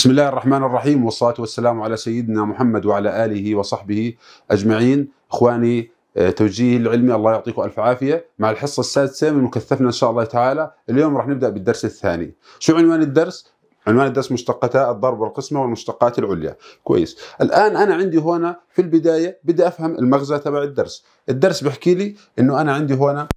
بسم الله الرحمن الرحيم والصلاة والسلام على سيدنا محمد وعلى آله وصحبه أجمعين إخواني توجيه العلمي الله يعطيكم ألف عافية مع الحصة السادسة من مكثفنا إن شاء الله تعالى اليوم راح نبدأ بالدرس الثاني شو عنوان الدرس؟ عنوان الدرس مشتقتا الضرب والقسمة والمشتقات العليا كويس الآن أنا عندي هنا في البداية بدي أفهم المغزى تبع الدرس الدرس بحكي لي أنه أنا عندي هنا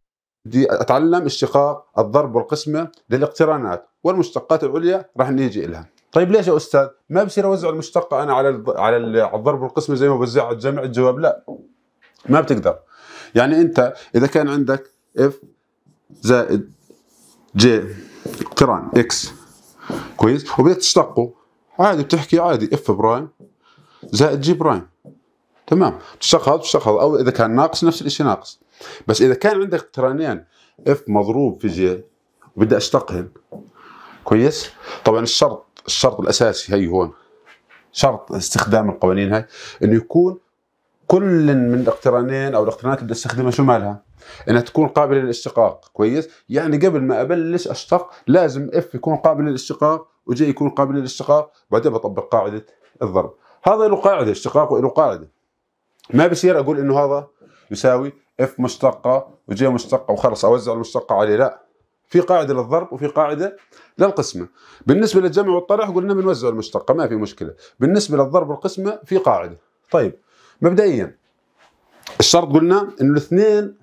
بدي أتعلم اشتقاق الضرب والقسمة للاقترانات والمشتقات العليا راح نيجي إلها طيب ليش يا استاذ؟ ما بصير اوزع المشتقه انا على على الضرب والقسمه زي ما بوزعها على الجمع الجواب لا ما بتقدر يعني انت اذا كان عندك اف زائد جي قران اكس كويس وبدك تشتقه عادي بتحكي عادي اف برايم زائد جي برايم تمام بتشتق هذا بتشتق هذا او اذا كان ناقص نفس الشيء ناقص بس اذا كان عندك قرانين اف مضروب في جي وبدي اشتقهم كويس طبعا الشرط الشرط الاساسي هي هون شرط استخدام القوانين هاي انه يكون كل من الاقترانين او الاقترانات اللي بدي استخدمها شو مالها؟ انها تكون قابله للاشتقاق، كويس؟ يعني قبل ما ابلش اشتق لازم اف يكون قابل للاشتقاق وجي يكون قابل للاشتقاق، بعدين بطبق قاعده الضرب. هذا له قاعده اشتقاق وله قاعده. ما بصير اقول انه هذا يساوي اف مشتقه وجي مشتقه وخلص اوزع المشتقه عليه، لا. في قاعده للضرب وفي قاعده للقسمه بالنسبه للجمع والطرح قلنا بنوزع المشتقه ما في مشكله بالنسبه للضرب والقسمه في قاعده طيب مبدئيا الشرط قلنا انه الاثنين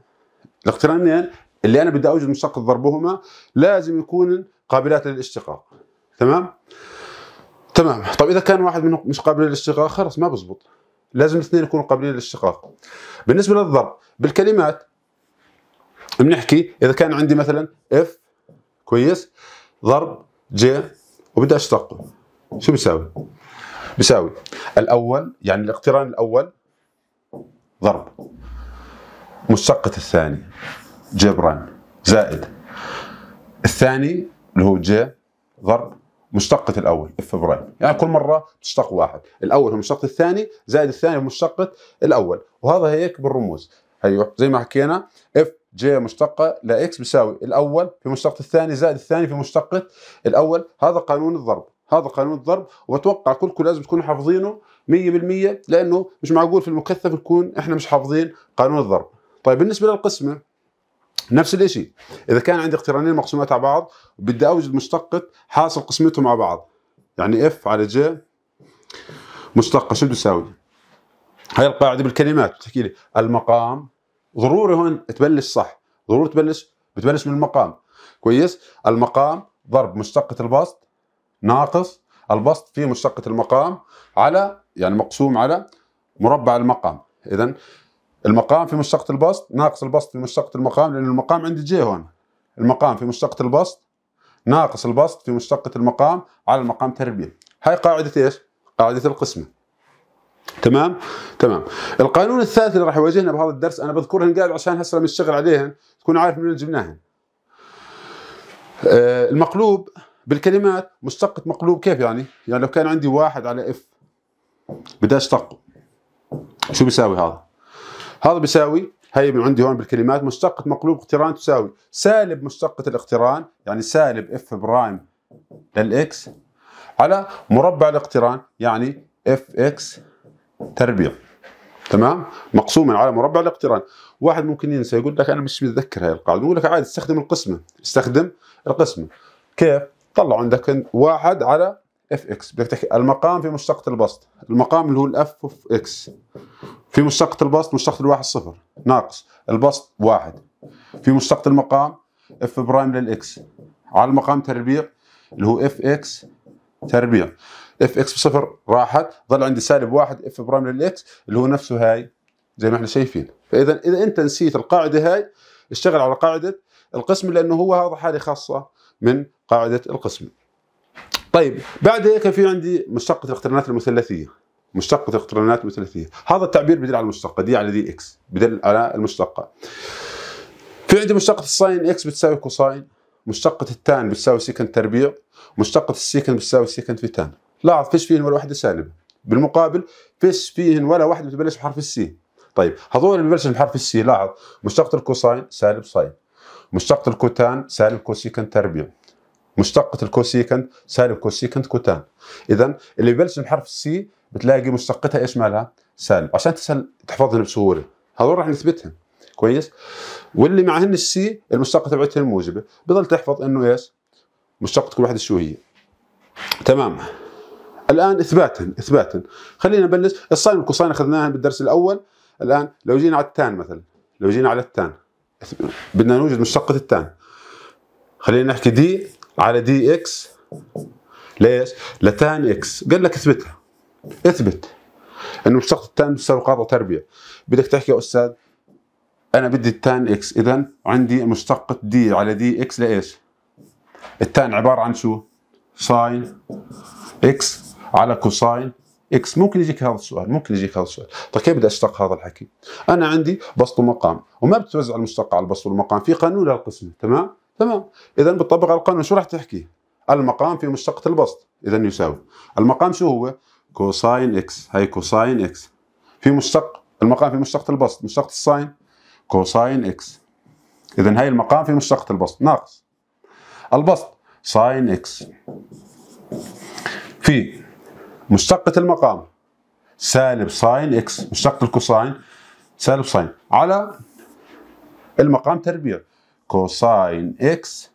الاقترانين اللي انا بدي اوجد مشتق ضربهما لازم يكون قابلات للاشتقاق تمام تمام طيب اذا كان واحد منهم مش قابل للاشتقاق خلاص ما بزبط لازم الاثنين يكونوا قابلين للاشتقاق بالنسبه للضرب بالكلمات بنحكي اذا كان عندي مثلا اف كويس ضرب ج وبدي اشتقه شو بيساوي؟ بيساوي الاول يعني الاقتران الاول ضرب مشتقة الثاني ج زائد الثاني اللي هو ج ضرب مشتقة الأول اف برايم يعني كل مرة تشتق واحد الأول هو مشتقة الثاني زائد الثاني مشتقة الأول وهذا هيك بالرموز ايوه زي ما حكينا اف جي مشتقة لاكس بيساوي الاول في مشتقة الثاني زائد الثاني في مشتقة الاول هذا قانون الضرب هذا قانون الضرب وبتوقع كلكم لازم تكونوا حافظينه 100% لانه مش معقول في المكثف نكون احنا مش حافظين قانون الضرب طيب بالنسبة للقسمة نفس الإشي اذا كان عندي اقترانين مقسومات على بعض بدي اوجد مشتقة حاصل قسمتهم مع بعض يعني اف على جي مشتقة شو بتساوي هاي القاعده بالكلمات بتحكي لي المقام ضروري هون تبلش صح ضروري تبلش بتبلش من المقام كويس المقام ضرب مشتقه البسط ناقص البسط في مشتقه المقام على يعني مقسوم على مربع المقام اذا المقام في مشتقه البسط ناقص البسط في مشتقه المقام لان المقام عندي جي هون المقام في مشتقه البسط ناقص البسط في مشتقه المقام على المقام تربيع هاي قاعده ايش قاعده القسمه تمام تمام القانون الثالث اللي راح يواجهنا بهذا الدرس انا بذكرهن قاعد عشان هسه بنشتغل عليهن تكون عارف من وين جبناهن آه المقلوب بالكلمات مشتقة مقلوب كيف يعني؟ يعني لو كان عندي واحد على اف بدي اشتقه شو بيساوي هذا؟ هذا بيساوي هي من عندي هون بالكلمات مشتقة مقلوب اقتران تساوي سالب مشتقة الاقتران يعني سالب اف برايم للاكس على مربع الاقتران يعني اف اكس تربيع تمام مقسوما على مربع الاقتران واحد ممكن ينسى يقول لك انا مش متذكر هاي القاعده يقول لك عادي استخدم القسمه استخدم القسمه كيف طلع عندك واحد على اف اكس بدك تحكي المقام في مشتقة البسط المقام اللي هو الاف اوف اكس في مشتقة البسط مشتقة الواحد صفر ناقص البسط واحد في مشتقة المقام اف برايم للاكس على المقام تربيع اللي هو اف اكس تربيع اف اكس بصفر راحت ظل عندي سالب واحد اف برايم للاكس اللي هو نفسه هاي زي ما احنا شايفين فاذا اذا انت نسيت القاعده هاي اشتغل على قاعده القسم لانه هو هذا حاله خاصه من قاعده القسم طيب بعد هيك في عندي مشتقه الاقترانات المثلثيه مشتقه الاقترانات المثلثيه هذا التعبير بدل على المشتقه دي على دي اكس بدل على المشتقه في عندي مشتقه الساين اكس بتساوي كوساين مشتقه التان بتساوي سيكنت تربيع مشتقه السيكنت بتساوي سيكنت في تان لاحظ فيش فيهن ولا وحده سالبه بالمقابل فيش فيهن ولا وحده بتبلش بحرف السي طيب هذول اللي ببلش بحرف السي لاحظ مشتقة الكوساين سالب ساين مشتقة الكوتان سالب كوسيكنت تربيع مشتقة الكوسيكنت سالب كوسيكنت كوتان اذا اللي ببلش بحرف السي بتلاقي مشتقتها ايش مالها؟ سالب عشان تسهل تحفظهن بسهوله هذول راح نثبتهم كويس واللي معهن السي المشتقة تبعتهن موجبة بضل تحفظ انه ايش؟ مشتقة كل واحدة شو هي تمام الان اثباتا اثباتا خلينا نبلش الساين والكوساين اخذناها بالدرس الاول الان لو جينا على التان مثلا لو جينا على التان بدنا نوجد مشتقة التان خلينا نحكي دي على دي اكس ليش؟ لتان اكس قال لك اثبتها اثبت انه مشتقة التان تساوي قاطع تربيع بدك تحكي يا استاذ انا بدي التان اكس اذا عندي مشتقة دي على دي اكس لايش؟ التان عبارة عن شو؟ ساين اكس على كوساين اكس ممكن يجيك هذا السؤال ممكن يجيك هذا السؤال طيب كيف بدي اشتق هذا الحكي انا عندي بسط ومقام وما بتوزع المشتق على البسط والمقام في قانون للقسمه تمام تمام اذا بتطبق على القانون شو راح تحكي المقام في مشتقة البسط اذا يساوي المقام شو هو كوساين اكس هي كوساين اكس في مشتق المقام في مشتقة البسط مشتقة الساين كوساين اكس اذا هي المقام في مشتقة البسط ناقص البسط ساين اكس في مشتقة المقام سالب ساين اكس مشتقة الكوساين سالب ساين على المقام تربيع كوساين اكس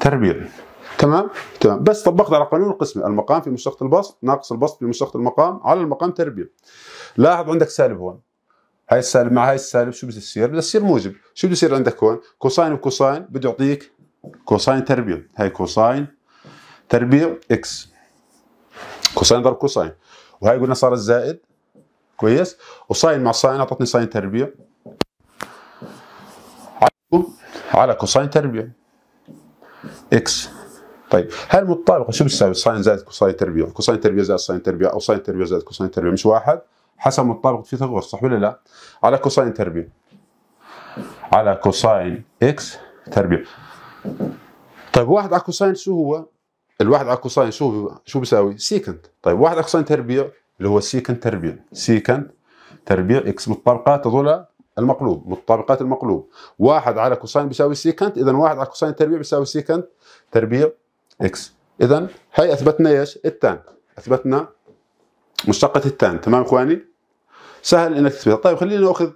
تربيع تمام تمام بس طبقت على قانون القسمة المقام في مشتقة البسط ناقص البسط في مشتقة المقام على المقام تربيع لاحظ عندك سالب هون هاي السالب مع هاي السالب شو بده يصير؟ بده يصير موجب شو بده يصير عندك هون؟ كوساين وكوساين بده يعطيك كوساين تربيع هاي كوساين تربيع اكس كوساين ضرب كوساين وهي قلنا صار الزائد كويس وساين مع ساين اعطتني ساين تربيع على كوساين تربيع اكس طيب هاي المتطابقه شو بتساوي ساين زائد كوساين تربيع كوساين تربيع زائد ساين تربيع او ساين تربيع زائد كوساين تربيع مش واحد حسب مطابقة فيثاغورس صح ولا لا على كوساين تربيع على كوساين اكس تربيع طيب واحد على كوساين شو هو الواحد على كوساين شو شو بيساوي؟ سيكنت طيب واحد على كوساين تربيع اللي هو سيكنت تربيع سيكنت تربيع اكس متطابقات هذول المقلوب متطابقات المقلوب واحد على كوساين بيساوي سيكنت اذا واحد على كوساين تربيع بيساوي سيكنت تربيع اكس اذا هي اثبتنا ايش؟ التان اثبتنا مشتقة التان تمام اخواني؟ سهل انك تثبتها طيب خلينا ناخذ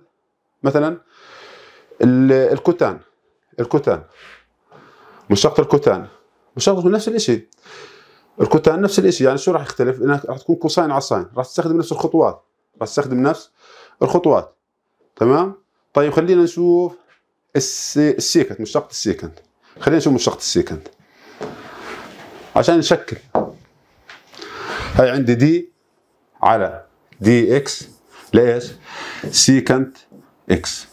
مثلا الكوتان الكوتان مشتقة الكوتان وشغلك نفس الشيء الكتان نفس الشيء يعني شو راح يختلف انك راح تكون كوساين على ساين راح تستخدم نفس الخطوات راح تستخدم نفس الخطوات تمام طيب خلينا نشوف السيكنت مشتقة السيكنت خلينا نشوف مشتقة السيكنت عشان نشكل هاي عندي دي على دي اكس لايش؟ سيكنت اكس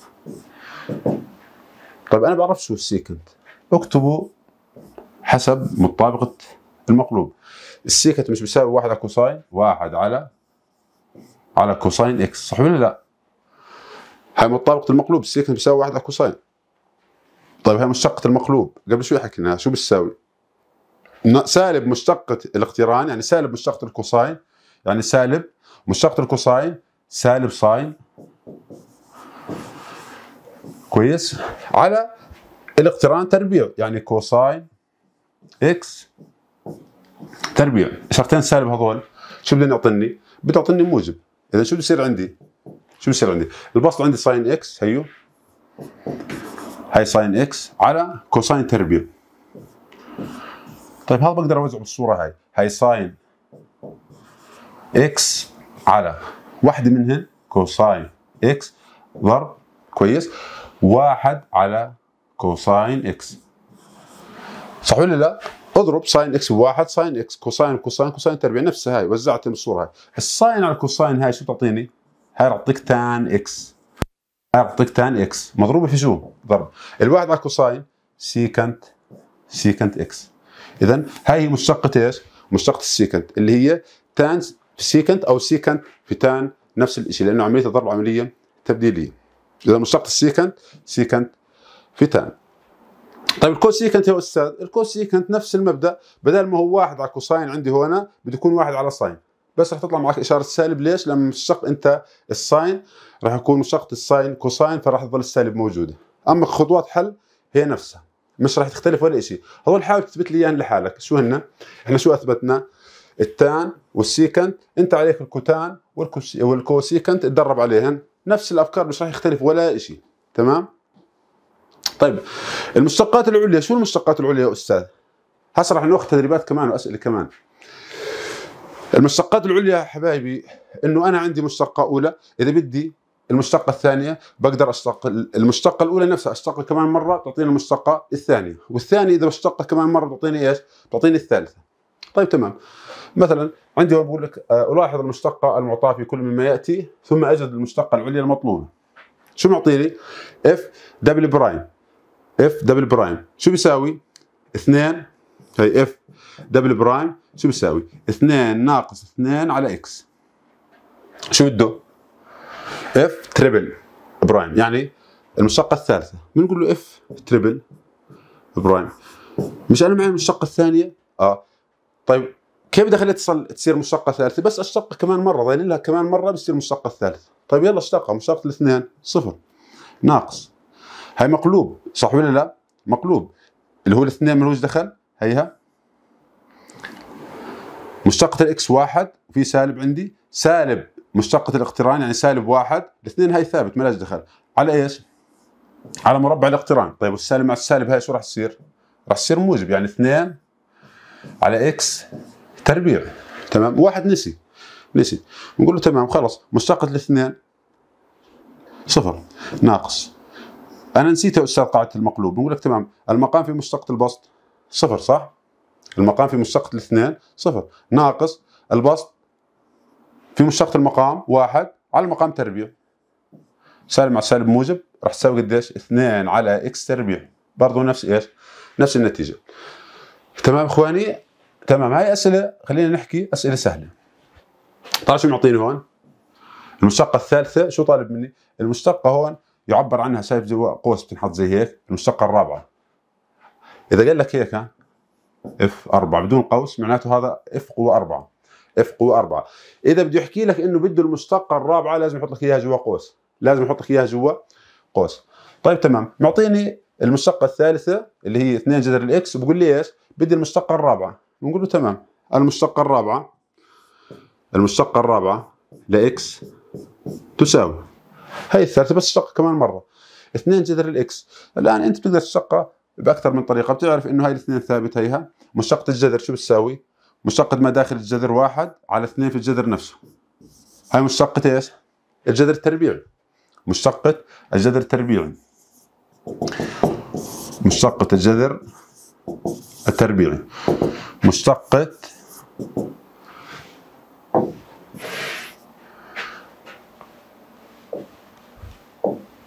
طيب انا بعرف شو السيكنت اكتبوا حسب مطابقة المقلوب السيكت مش بيساوي واحد على كوساين واحد على على كوساين اكس صح ولا لا؟ هاي مطابقة المقلوب السيكت بيساوي واحد على كوساين طيب هاي مشتقة المقلوب قبل شوي حكيناها شو بتساوي؟ سالب مشتقة الاقتران يعني سالب مشتقة الكوساين يعني سالب مشتقة الكوساين سالب ساين كويس على الاقتران تربيع يعني كوساين اكس تربيع شرطين سالب هذول شو بدهم يعطيني؟ بتعطيني موجب اذا شو بصير عندي؟ شو بصير عندي؟ البسط عندي ساين اكس هيو هاي ساين اكس على كوساين تربيع طيب هذا بقدر اوزعه بالصوره هاي هاي ساين اكس على واحده منهن كوساين اكس ضرب كويس واحد على كوساين اكس صح ولا لا؟ اضرب ساين اكس بواحد ساين اكس كوساين كوساين كوساين تربيع نفسها هاي وزعت الصوره هاي الساين على الكوساين هاي شو تعطيني؟ هاي تعطيك تان اكس هاي تعطيك تان اكس مضروبه في شو؟ ضرب الواحد على الكوساين سيكنت سيكنت اكس اذا هاي هي مشتقه ايش؟ مشتقه السيكنت اللي هي تان في سيكنت او سيكنت في تان نفس الشيء لانه عمليه الضرب عمليه تبديليه اذا مشتقه السيكنت سيكنت في تان طيب الكوسيكنت يا استاذ الكوسيكنت نفس المبدا بدل ما هو واحد على كوساين عندي هنا بده يكون واحد على ساين بس رح تطلع معك اشاره سالب ليش؟ لما مشتق انت الساين رح يكون مشتق الساين كوساين فرح تظل السالب موجوده اما خطوات حل هي نفسها مش رح تختلف ولا شيء هذول حاول تثبت لي اياهم لحالك شو هن؟ احنا شو اثبتنا؟ التان والسيكنت انت عليك الكوتان والكوسيكنت تدرب عليهن نفس الافكار مش رح يختلف ولا شيء تمام؟ طيب المشتقات العليا شو المشتقات العليا يا استاذ؟ هسه رح ناخذ تدريبات كمان واسئله كمان المشتقات العليا حبايبي انه انا عندي مشتقه اولى اذا بدي المشتقه الثانيه بقدر اشتق المشتقه الاولى نفسها اشتقها كمان مره بتعطيني المشتقه الثانيه والثانيه اذا اشتقها كمان مره بتعطيني ايش بتعطيني الثالثه طيب تمام مثلا عندي بقول لك آه، الاحظ المشتقه المعطاه في كل مما ياتي ثم اجد المشتقه العليا المطلوبه شو معطيني اف دبل برايم اف دبل برايم شو بيساوي؟ اثنين هي اف دبل برايم شو بيساوي؟ اثنين ناقص اثنين على اكس شو بده؟ اف تريبل برايم يعني المشقة الثالثة بنقول له اف تريبل برايم مش انا معي المشقة الثانية؟ اه طيب كيف بدي اخليها تصل تصير مشقة ثالثة؟ بس اشتقها كمان مرة ضايل لها كمان مرة بتصير المشقة الثالثة طيب يلا اشتقها مشقة الاثنين صفر ناقص هاي مقلوب صح ولا لا مقلوب اللي هو الاثنين وجه دخل هيها مشتقة الاكس واحد وفي سالب عندي سالب مشتقة الاقتران يعني سالب واحد الاثنين هاي ثابت ملاش دخل على ايش؟ على مربع الاقتران طيب والسالب مع السالب هاي شو راح تصير؟ راح تصير موجب يعني اثنين على اكس تربيع تمام واحد نسي نسي نقول له تمام خلص مشتقة الاثنين صفر ناقص انا يا استاذ قاعده المقلوب نقول لك تمام المقام في مشتقه البسط صفر صح المقام في مشتقه الاثنين صفر ناقص البسط في مشتقه المقام واحد على المقام تربيع سالب مع سالب موجب راح تساوي قديش 2 على اكس تربيع برضه نفس ايش نفس النتيجه تمام اخواني تمام هاي اسئله خلينا نحكي اسئله سهله طيب شو معطيني هون المشتقه الثالثه شو طالب مني المشتقه هون يعبر عنها شايف جوا قوس بتنحط زي هيك المشتقه الرابعه اذا قال لك هيك اف 4 بدون قوس معناته هذا اف قوه 4 اف قوه 4 اذا بده يحكي لك انه بده المشتقه الرابعه لازم يحط لك اياها جوا قوس لازم يحط لك اياها جوا قوس طيب تمام معطيني المشتقه الثالثه اللي هي 2 جذر الاكس وبقول لي ايش بدي المشتقه الرابعه بنقول له تمام المشتقه الرابعه المشتقه الرابعه لاكس تساوي هاي الثالثه بس تشتق كمان مره اثنين جذر الاكس الان انت بتقدر تشتقها باكثر من طريقه بتعرف انه هاي الاثنين ثابت هيها مشتقه الجذر شو بتساوي مشتقه ما داخل الجذر واحد على اثنين في الجذر نفسه هاي مشتقه ايش الجذر التربيعي مشتقه الجذر التربيعي مشتقه الجذر التربيعي مشتقه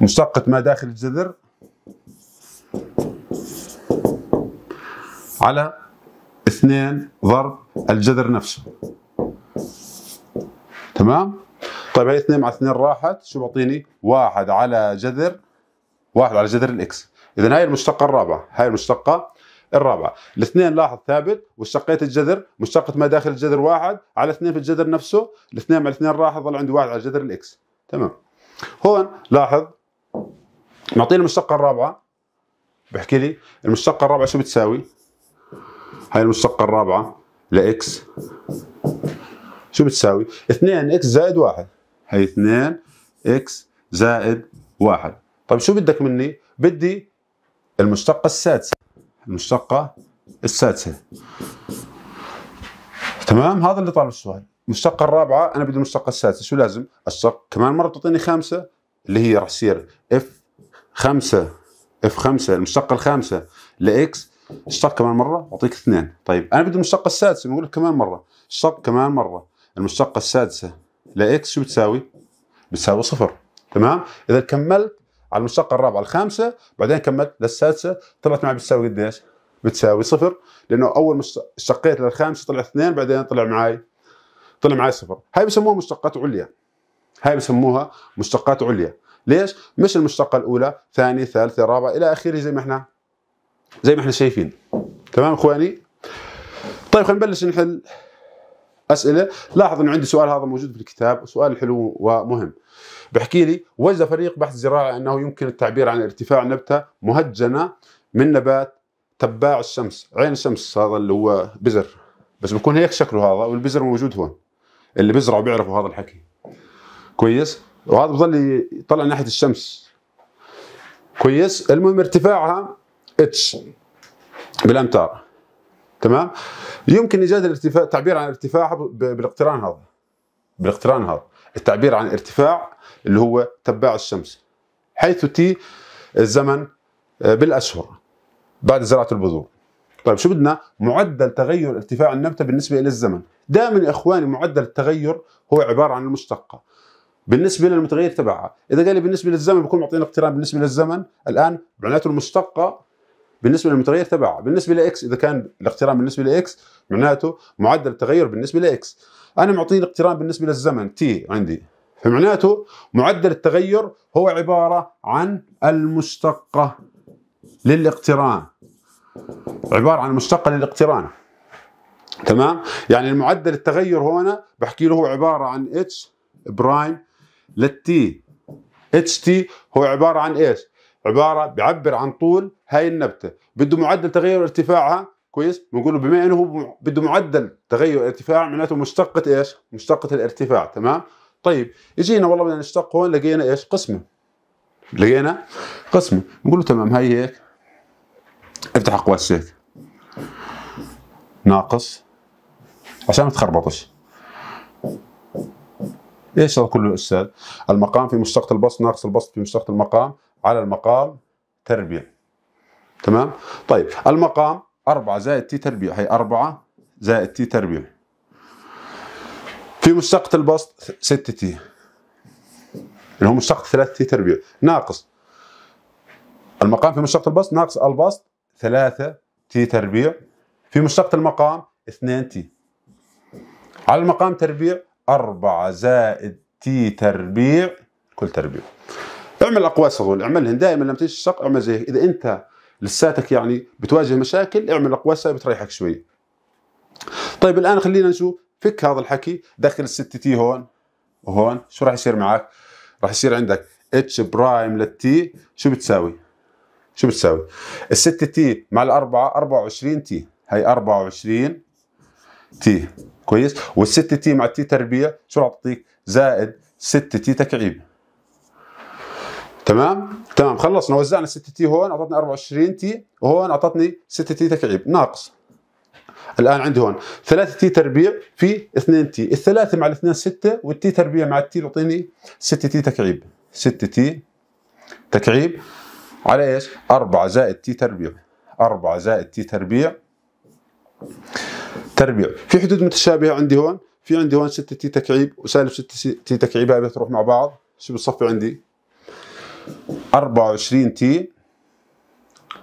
مشتقة ما داخل الجذر على اثنين ضرب الجذر نفسه تمام طيب هي اثنين مع اثنين راحت شو بعطيني واحد على جذر واحد على جذر الاكس اذا هاي المشتقه الرابعه هاي المشتقه الرابعه الاثنين لاحظ ثابت واشتقيت الجذر مشتقه ما داخل الجذر واحد على اثنين في الجذر نفسه الاثنين مع الاثنين راحت ظل عندي واحد على جذر الاكس تمام هون لاحظ معطيني المشتقة الرابعة بحكي لي المشتقة الرابعة شو بتساوي؟ هاي المشتقة الرابعة لإكس شو بتساوي؟ 2 إكس زائد 1 هي 2 إكس زائد 1 طيب شو بدك مني؟ بدي المشتقة السادسة المشتقة السادسة تمام هذا اللي طالب السؤال المشتقة الرابعة أنا بدي المشتقة السادسة شو لازم؟ أشتق كمان مرة بتعطيني خامسة اللي هي راح تصير اف 5 اف 5 المشتقه الخامسه لاكس اشتق كمان مره اعطيك اثنين طيب انا بدي المشتقه السادسه بقول لك كمان مره اشتق كمان مره المشتقه السادسه لاكس شو بتساوي؟ بتساوي صفر تمام؟ اذا كملت على المشتقه الرابعه الخامسه بعدين كملت للسادسه طلعت معي بتساوي قديش؟ بتساوي صفر لانه اول ما اشتقيت للخامسه طلع اثنين بعدين طلع معي طلع معي صفر هاي بسموها مشتقات عليا هاي بسموها مشتقات عليا ليش مش المشتقه الاولى ثاني ثالثه رابعه الى اخره زي ما احنا زي ما احنا شايفين تمام اخواني طيب خلينا نبلش نحل اسئله لاحظ انه عندي سؤال هذا موجود في الكتاب سؤال حلو ومهم بحكي لي وجد فريق بحث زراعي انه يمكن التعبير عن ارتفاع نبته مهجنه من نبات تباع الشمس عين الشمس هذا اللي هو بزر بس بكون هيك شكله هذا والبزر موجود هون اللي بيزرعوا بيعرفوا هذا الحكي كويس وهذا بظل يطلع ناحيه الشمس كويس المهم ارتفاعها اتش بالامتار تمام يمكن ايجاد الارتفاع تعبير عن ارتفاعها بالاقتران هذا بالاقتران هذا التعبير عن ارتفاع اللي هو تباع الشمس حيث تي الزمن آه، بالاشهر بعد زراعه البذور طيب شو بدنا معدل تغير ارتفاع النبته بالنسبه الى الزمن دائما يا اخواني معدل التغير هو عباره عن المشتقه بالنسبه للمتغير تبعها اذا قال لي بالنسبه للزمن بكون معطينا اقتران بالنسبه للزمن الان معناته المشتقه بالنسبه للمتغير تبعها بالنسبه لاكس اذا كان الاقتران بالنسبه لاكس معناته معدل التغير بالنسبه لاكس انا معطيني اقتران بالنسبه للزمن تي عندي فمعناته معدل التغير هو عباره عن المشتقه للاقتران عباره عن المشتقه للاقتران تمام يعني المعدل التغير هنا بحكي له هو عباره عن اتش برايم للتي اتش تي هو عباره عن ايش؟ عباره بيعبر عن طول هاي النبته بده معدل تغير ارتفاعها كويس بنقول له بما انه هو بده معدل تغير ارتفاع معناته مشتقه ايش؟ مشتقه الارتفاع تمام؟ طيب اجينا والله بدنا نشتق هون لقينا ايش؟ قسمه لقينا قسمه بنقول له تمام هي هيك افتح اقواس هيك ناقص عشان ما تخربطش ايش هذا كله استاذ؟ المقام في مشتقة البسط ناقص البسط في مشتقة المقام على المقام تربيع تمام؟ طيب المقام 4 زائد تي تربيع هي 4 زائد تي تربيع في مشتقة البسط 6 تي اللي هو مشتق 3 تي تربيع ناقص المقام في مشتقة البسط ناقص البسط 3 تي تربيع في مشتقة المقام 2 تي على المقام تربيع 4 زائد تي تربيع كل تربيع اعمل الاقواس هذول اعملهم دائما لما تيجي الشق اعمل زي اذا انت لساتك يعني بتواجه مشاكل اعمل اقواس بتريحك شوي طيب الان خلينا نشوف فك هذا الحكي دخل الست تي هون وهون شو راح يصير معك راح يصير عندك اتش برايم للتي شو بتساوي شو بتساوي الست تي مع الأربعة 24 تي هي 24 تي كويس والست تي مع التي تربيع شو راح تعطيك زائد 6 تي تكعيب تمام تمام خلصنا وزعنا 6 تي هون اعطتني 24 تي وهون اعطتني 6 تي تكعيب ناقص الان عندي هون 3 تي تربيع في 2 تي الثلاثه مع الاثنين 6 والتي تربيع مع التي بيعطيني 6 تي تكعيب 6 تي تكعيب على ايش 4 زائد تي تربيع 4 زائد تي تربيع تربيع في حدود متشابهه عندي هون في عندي هون 6 تي تكعيب وسالب 6 تي تكعيب هاي بتروح مع بعض شو بتصفي عندي 24 تي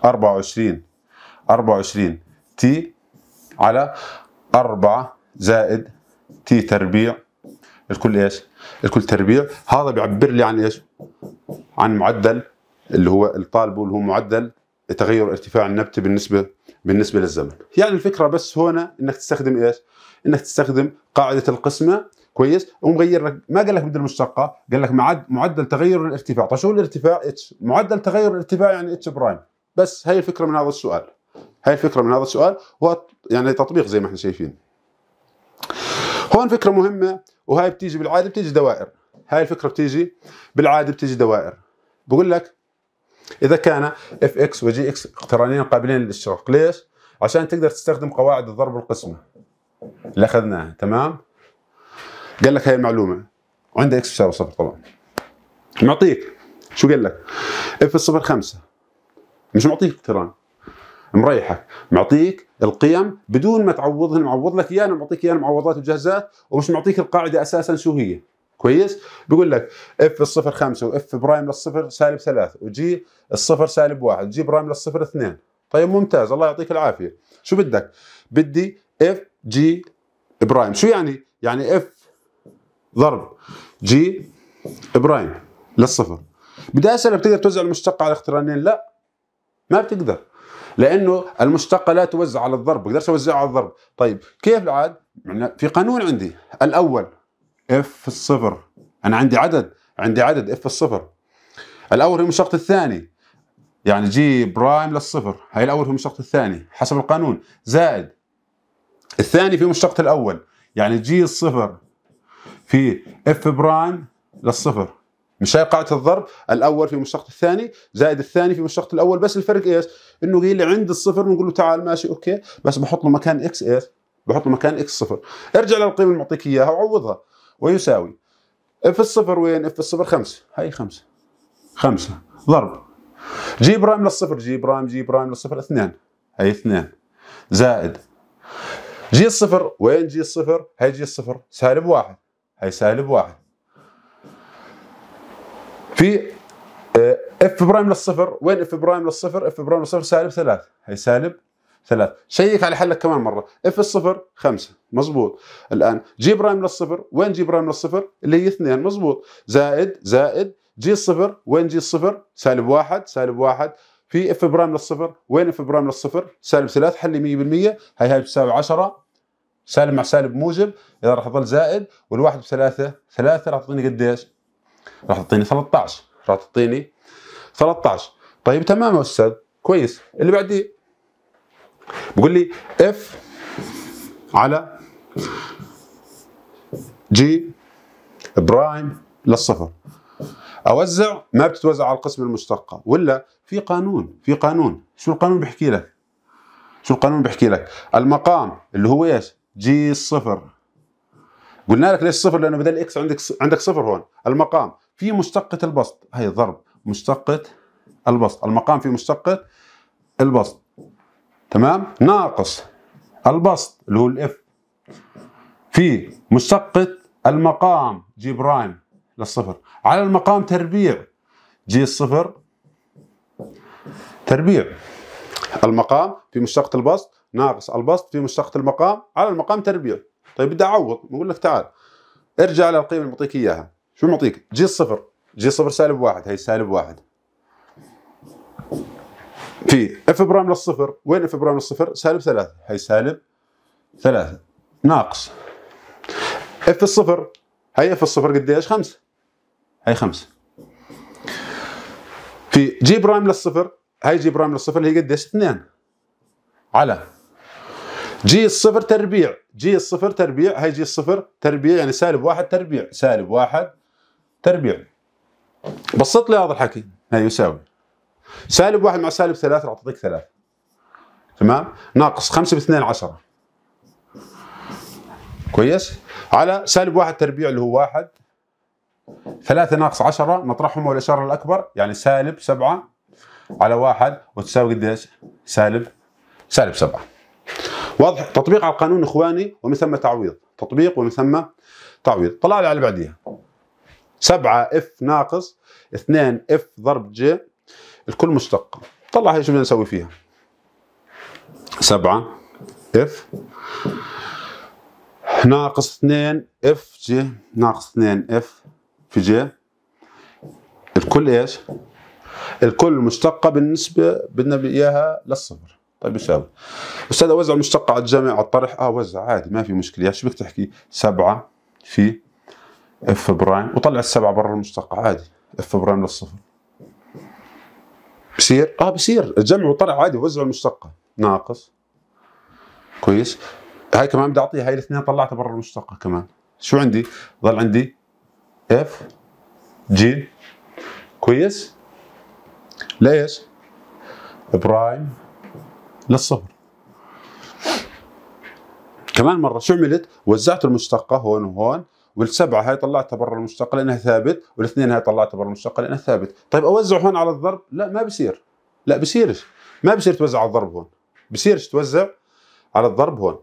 24 24 تي على 4 زائد تي تربيع الكل ايش؟ الكل تربيع هذا بيعبر لي عن ايش؟ عن معدل اللي هو الطالب اللي هو معدل تغير ارتفاع النبت بالنسبه بالنسبه للزمن يعني الفكره بس هنا انك تستخدم ايش انك تستخدم قاعده القسمه كويس ومغير لك ما قال لك بدل المشتقه قال لك معدل تغير الارتفاع طيب شو الارتفاع اتش معدل تغير الارتفاع يعني اتش برايم بس هي الفكره من هذا السؤال هاي الفكره من هذا السؤال هو يعني تطبيق زي ما احنا شايفين هون فكره مهمه وهاي بتيجي بالعاده بتيجي دوائر هاي الفكره بتيجي بالعاده بتيجي دوائر بقول لك اذا كان اف اكس وجي اكس اقترانين قابلين للاشتراك ليش عشان تقدر تستخدم قواعد الضرب القسمه اللي اخذناها تمام قال لك هاي المعلومه وعند اكس يساوي صفر طبعا معطيك شو قال لك اف الصفر خمسة مش معطيك اقتران مريحك معطيك القيم بدون ما تعوضهن معوض لك اياها معطيك اياها معوضات وجهازات ومش معطيك القاعده اساسا شو هي كويس بيقول لك اف الصفر خمسة واف برايم للصفر سالب ثلاثة وجي الصفر سالب واحد وجي برايم للصفر اثنين طيب ممتاز الله يعطيك العافيه شو بدك بدي اف جي برايم شو يعني يعني اف ضرب جي برايم للصفر بدي اسال بتقدر توزع المشتقه على اقترانين لا ما بتقدر لانه المشتقه لا توزع على الضرب بقدرش اوزعها على الضرب طيب كيف العاد في قانون عندي الاول اف الصفر انا عندي عدد عندي عدد اف الصفر الاول هو الشرط الثاني يعني جي برايم للصفر هاي الاول هو الشرط الثاني حسب القانون زائد الثاني في مشتقة الاول يعني جي الصفر في اف برايم للصفر مش هي قاعده الضرب الاول في مشتقة الثاني زائد الثاني في مشتقة الاول بس الفرق ايش انه قيل اللي عند الصفر بنقول له تعال ماشي اوكي بس بحط له مكان اكس ايش بحط له مكان اكس صفر ارجع للقيمه اللي معطيك اياها وعوضها ويساوي اف الصفر وين اف الصفر خمسة هاي خمسة خمسة ضرب جي برايم للصفر جي برايم جي برايم للصفر اثنان هاي اثنان زائد جي الصفر وين جي الصفر هاي جي الصفر سالب واحد هاي سالب واحد في اف آه، برايم للصفر وين اف برايم للصفر اف برايم للصفر سالب ثلاث هي سالب ثلاث شيك على حلك كمان مرة اف الصفر خمسة مزبوط الآن جي برايم للصفر وين جي برايم للصفر اللي هي اثنين مزبوط زائد زائد جي الصفر وين جي الصفر سالب واحد سالب واحد في اف برايم للصفر وين اف برايم للصفر سالب ثلاث حلي 100% هاي هاي بتساوي 10 سالب مع سالب موجب اذا راح يظل زائد والواحد بثلاثة ثلاثة راح تعطيني قديش؟ راح تعطيني 13 راح تعطيني 13 طيب تمام يا استاذ كويس اللي بعديه بيقول لي اف على جي برايم للصفر اوزع ما بتتوزع على القسم المشتقه ولا في قانون في قانون شو القانون بيحكي لك شو القانون بيحكي لك المقام اللي هو ايش جي الصفر قلنا لك ليش صفر لانه بدل اكس عندك عندك صفر هون المقام في مشتقه البسط هي ضرب مشتقه البسط المقام في مشتقه البسط تمام ناقص البسط اللي هو الاف في مشتقة المقام جي برايم للصفر على المقام تربيع جي الصفر تربيع المقام في مشتقة البسط ناقص البسط في مشتقة المقام على المقام تربيع طيب بدي اعوض بقول لك تعال ارجع للقيمة اللي معطيك اياها شو معطيك جي الصفر جي الصفر سالب واحد هي سالب واحد في اف برايم للصفر وين اف برايم للصفر؟ سالب ثلاثة هي سالب ثلاثة ناقص اف الصفر هي اف الصفر قديش؟ خمسة هي خمسة في جي برايم للصفر هي جي برايم للصفر اللي هي قديش؟ اثنين على جي الصفر تربيع جي الصفر تربيع هي جي الصفر تربيع يعني سالب واحد تربيع سالب واحد تربيع بسط لي هذا الحكي هي يساوي سالب واحد مع سالب ثلاثة راح تعطيك ثلاثة تمام ناقص خمسة باثنين عشرة كويس على سالب واحد تربيع اللي هو واحد ثلاثة ناقص عشرة نطرحهم هو الإشارة الأكبر يعني سالب سبعة على واحد وتساوي قديش؟ سالب سالب سبعة واضح تطبيق على القانون إخواني ومن ثم تعويض تطبيق ومن ثم تعويض طلع لي على اللي بعديها 7 اف ناقص 2 اف ضرب جي الكل مشتق طلع هي شو بدنا نسوي فيها 7 اف ناقص 2 اف جي ناقص 2 اف في جي الكل ايش؟ الكل مشتقة بالنسبة بدنا اياها للصفر طيب يساوي استاذ اوزع المشتقة على الجمع على الطرح اه وزع عادي ما في مشكلة يعني شو بدك تحكي؟ 7 في اف برايم وطلع السبعة برا المشتقة عادي اف برايم للصفر بصير اه بصير الجمع والطرح عادي وزع المشتقه ناقص كويس هاي كمان بدي اعطيها هاي الاثنين طلعتها برا المشتقه كمان شو عندي؟ ظل عندي اف جي كويس ليش؟ برايم للصفر كمان مره شو عملت؟ وزعت المشتقه هون وهون والسبعه هاي طلعتها برا المشتق لانها ثابت والاثنين هاي طلعتها برا المشتق لانها ثابت طيب اوزع هون على الضرب لا ما بصير لا بصيرش ما بصير توزع على الضرب هون بصيرش توزع على الضرب هون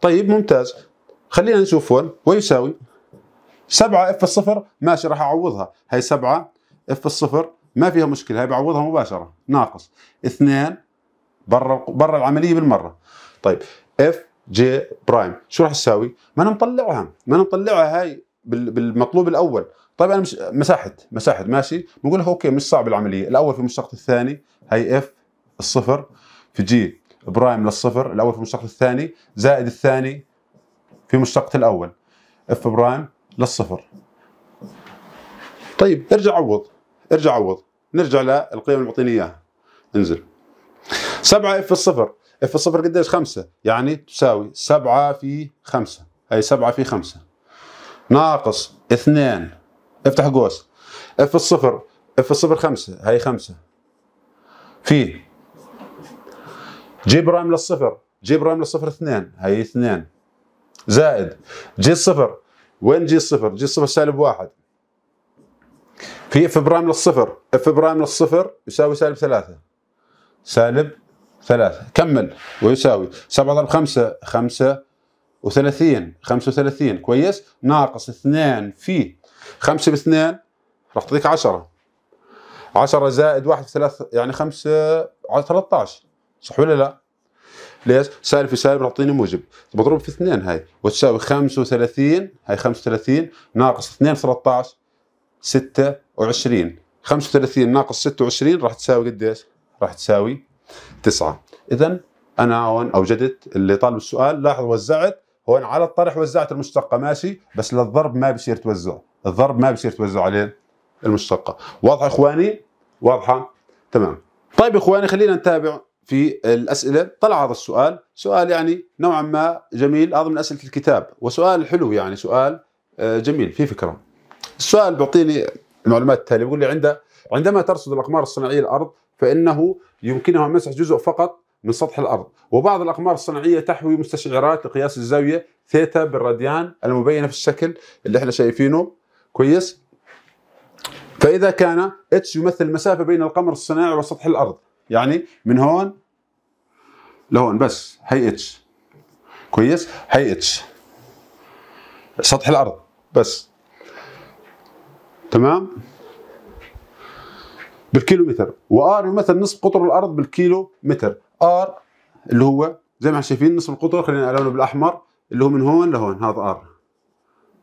طيب ممتاز خلينا نشوف هون ويساوي 7 اف الصفر ماشي راح اعوضها هي 7 اف الصفر ما فيها مشكله هي بعوضها مباشره ناقص 2 برا برا العمليه بالمره طيب اف جي برايم شو راح تساوي؟ ما انا مطلعها ما انا مطلعها هاي بالمطلوب الاول طيب انا مش مساحه مساحه ماشي بقول لك اوكي مش صعب العمليه الاول في المشتق الثاني هي اف الصفر في جي برايم للصفر الاول في المشتق الثاني زائد الثاني في مشتقة الاول اف برايم للصفر طيب ارجع عوض ارجع عوض نرجع للقيم اللي معطيني اياها انزل 7 اف الصفر اف إيه، الصفر قديش خمسة يعني تساوي سبعة في خمسة هي سبعة في خمسة ناقص اثنين افتح قوس اف إيه، الصفر اف إيه، الصفر خمسة هي خمسة في جيب رقم للصفر جيب رقم للصفر اثنين هي اثنين زائد جي الصفر وين جي الصفر؟ جي الصفر سالب واحد في اف برايم للصفر اف برايم للصفر يساوي سالب ثلاثة سالب ثلاثة كمل ويساوي سبعة ضرب خمسة خمسة وثلاثين خمسة وثلاثين كويس ناقص اثنان في خمسة باثنان راح تعطيك عشرة عشرة زائد واحد في ثلاثة يعني خمسة على ثلاثة صح ولا لا؟ ليش؟ سالب في سالب تعطيني موجب بضرب في اثنين هاي وتساوي 35 هاي 35 ناقص 2 13 26 وثلاثين ناقص 26 راح تساوي قديش؟ راح تساوي تسعة إذا أنا هون أوجدت اللي طالب السؤال لاحظ وزعت هون على الطرح وزعت المشتقة ماشي بس للضرب ما بصير توزع الضرب ما بصير توزع عليه المشتقة واضحة إخواني؟ واضحة؟ تمام طيب إخواني خلينا نتابع في الأسئلة طلع هذا السؤال سؤال يعني نوعا ما جميل هذا من أسئلة الكتاب وسؤال حلو يعني سؤال آه، جميل في فكرة السؤال بيعطيني المعلومات التالية بيقول لي عند عندما ترصد الأقمار الصناعية الأرض فإنه يمكنها مسح جزء فقط من سطح الأرض وبعض الأقمار الصناعية تحوي مستشعرات لقياس الزاوية ثيتا بالراديان المبينة في الشكل اللي احنا شايفينه كويس فإذا كان اتش يمثل المسافة بين القمر الصناعي وسطح الأرض يعني من هون لهون بس هي اتش كويس هي اتش سطح الأرض بس تمام بالكيلو متر وار يمثل نصف قطر الارض بالكيلو متر ار اللي هو زي ما احنا شايفين نصف القطر خلينا نعلمه بالاحمر اللي هو من هون لهون هذا ار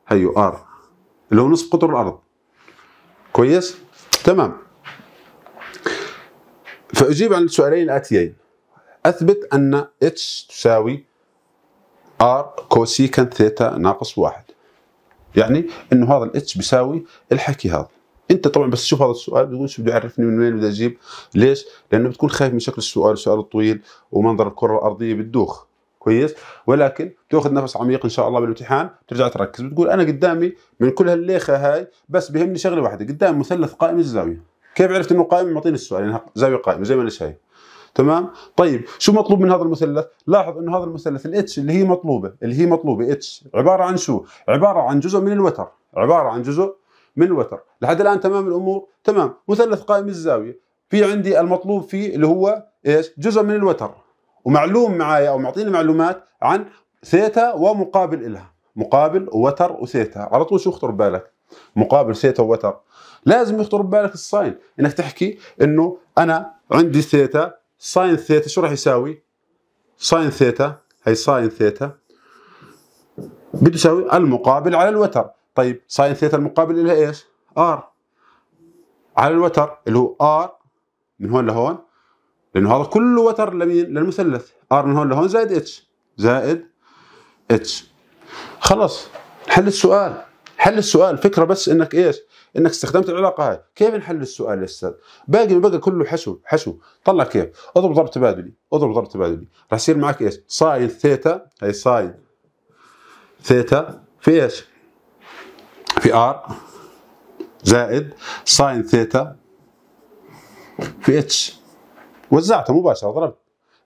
هيو أيوه، ار اللي هو نصف قطر الارض كويس تمام فاجيب عن السؤالين الاتيين اثبت ان اتش تساوي ار كوسيكنت ثيتا ناقص واحد يعني انه هذا الاتش بيساوي الحكي هذا انت طبعا بس تشوف هذا السؤال بتقول شو بده يعرفني من وين بدي اجيب ليش لانه بتكون خايف من شكل السؤال السؤال الطويل ومنظر الكره الارضيه بتدوخ كويس ولكن تاخذ نفس عميق ان شاء الله بالامتحان بترجع تركز بتقول انا قدامي من كل هالليخه هاي بس بهمني شغله واحده قدامي مثلث قائم الزاويه كيف عرفت انه قائم معطيني السؤال لانها يعني زاويه قائمه زي ما انا شايف تمام طيب شو مطلوب من هذا المثلث لاحظ انه هذا المثلث الاتش اللي هي مطلوبه اللي هي مطلوبه اتش عباره عن شو عباره عن جزء من الوتر عباره عن جزء من وتر لحد الان تمام الامور تمام مثلث قائم الزاويه في عندي المطلوب فيه اللي هو ايش جزء من الوتر ومعلوم معايا او معطيني معلومات عن ثيتا ومقابل لها مقابل وتر وثيتا على طول شو يخطر ببالك مقابل ثيتا ووتر لازم يخطر ببالك الساين انك تحكي انه انا عندي ثيتا ساين ثيتا شو راح يساوي ساين ثيتا هي ساين ثيتا بده يساوي المقابل على الوتر طيب ساين ثيتا المقابل لها ايش؟ ار على الوتر اللي هو ار من هون لهون لانه هذا كله وتر لمين؟ للمثلث ار من هون لهون زائد اتش زائد اتش خلص حل السؤال حل السؤال فكره بس انك ايش؟ انك استخدمت العلاقه هاي، كيف نحل السؤال يا استاذ؟ باقي بقى كله حشو حشو، طلع كيف؟ اضرب ضرب تبادلي، اضرب ضرب تبادلي، راح يصير معك ايش؟ ساين ثيتا هي ساين ثيتا في ايش؟ في ار زائد ساين ثيتا في اتش وزعتها مباشره ضربت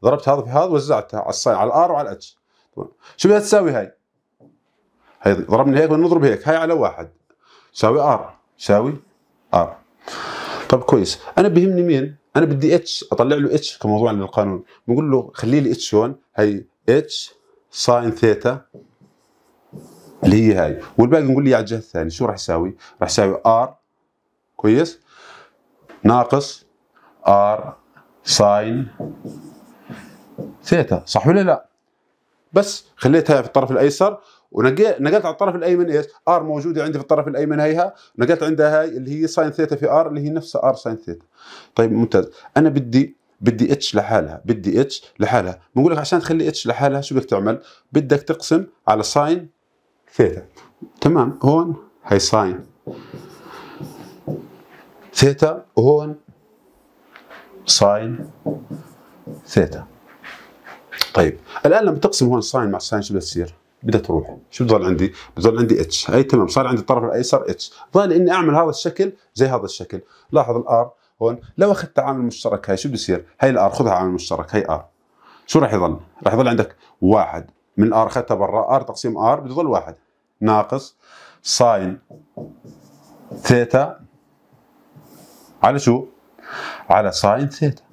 ضربت هذا في هذا وزعتها على الساين على الار وعلى الاتش شو بدها تساوي هاي؟ هي ضربنا هيك نضرب هيك هاي على واحد يساوي ار يساوي ار طب كويس انا بيهمني مين؟ انا بدي اتش اطلع له اتش كموضوع للقانون بقول له خلي لي اتش هون هي اتش ساين ثيتا اللي هي هاي والباقي نقول لي على الجهه الثانيه شو راح يساوي؟ راح يساوي ار كويس ناقص ار ساين ثيتا صح ولا لا؟ بس خليتها في الطرف الايسر ونقلت على الطرف الايمن ايش؟ ار موجوده عندي في الطرف الايمن هيها، نقلت عندها هاي اللي هي ساين ثيتا في ار اللي هي نفسها ار ساين ثيتا. طيب ممتاز، انا بدي بدي اتش لحالها، بدي اتش لحالها، بنقول لك عشان تخلي اتش لحالها شو بدك تعمل؟ بدك تقسم على ساين ثيتا تمام هون هي ساين ثيتا وهون ساين ثيتا طيب الان لما تقسم هون ساين مع ساين شو بدها تصير؟ بدها تروح شو بضل عندي؟ بضل عندي اتش اي تمام صار عندي الطرف الايسر اتش ضل اني اعمل هذا الشكل زي هذا الشكل لاحظ الار هون لو اخذت عامل مشترك هاي شو بده يصير؟ هاي الار خذها عامل مشترك هاي ار شو راح يضل؟ راح يضل عندك واحد من ار اخذتها برا ار تقسيم ار بده واحد ناقص ساين ثيتا على شو؟ على ساين ثيتا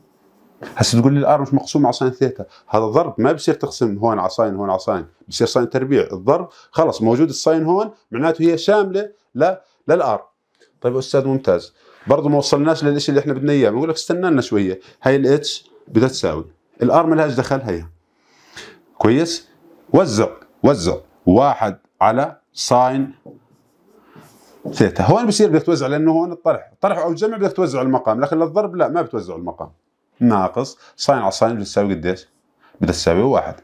هسه تقول لي الار مش مقسوم على ساين ثيتا هذا ضرب ما بصير تقسم هون على ساين هون على ساين بصير ساين تربيع الضرب خلص موجود الساين هون معناته هي شامله لا للار طيب استاذ ممتاز برضه ما وصلناش للشيء اللي احنا بدنا اياه بقول لك استنى لنا شويه هاي الاتش بدها تساوي الار ما لهاش دخل هيها كويس وزع وزع واحد على ساين ثيتا هون بصير بدك توزع لانه هون الطرح طرح او الجمع بدك توزع المقام لكن للضرب لا ما بتوزع المقام ناقص ساين على ساين بتساوي قديش بدها تساوي واحد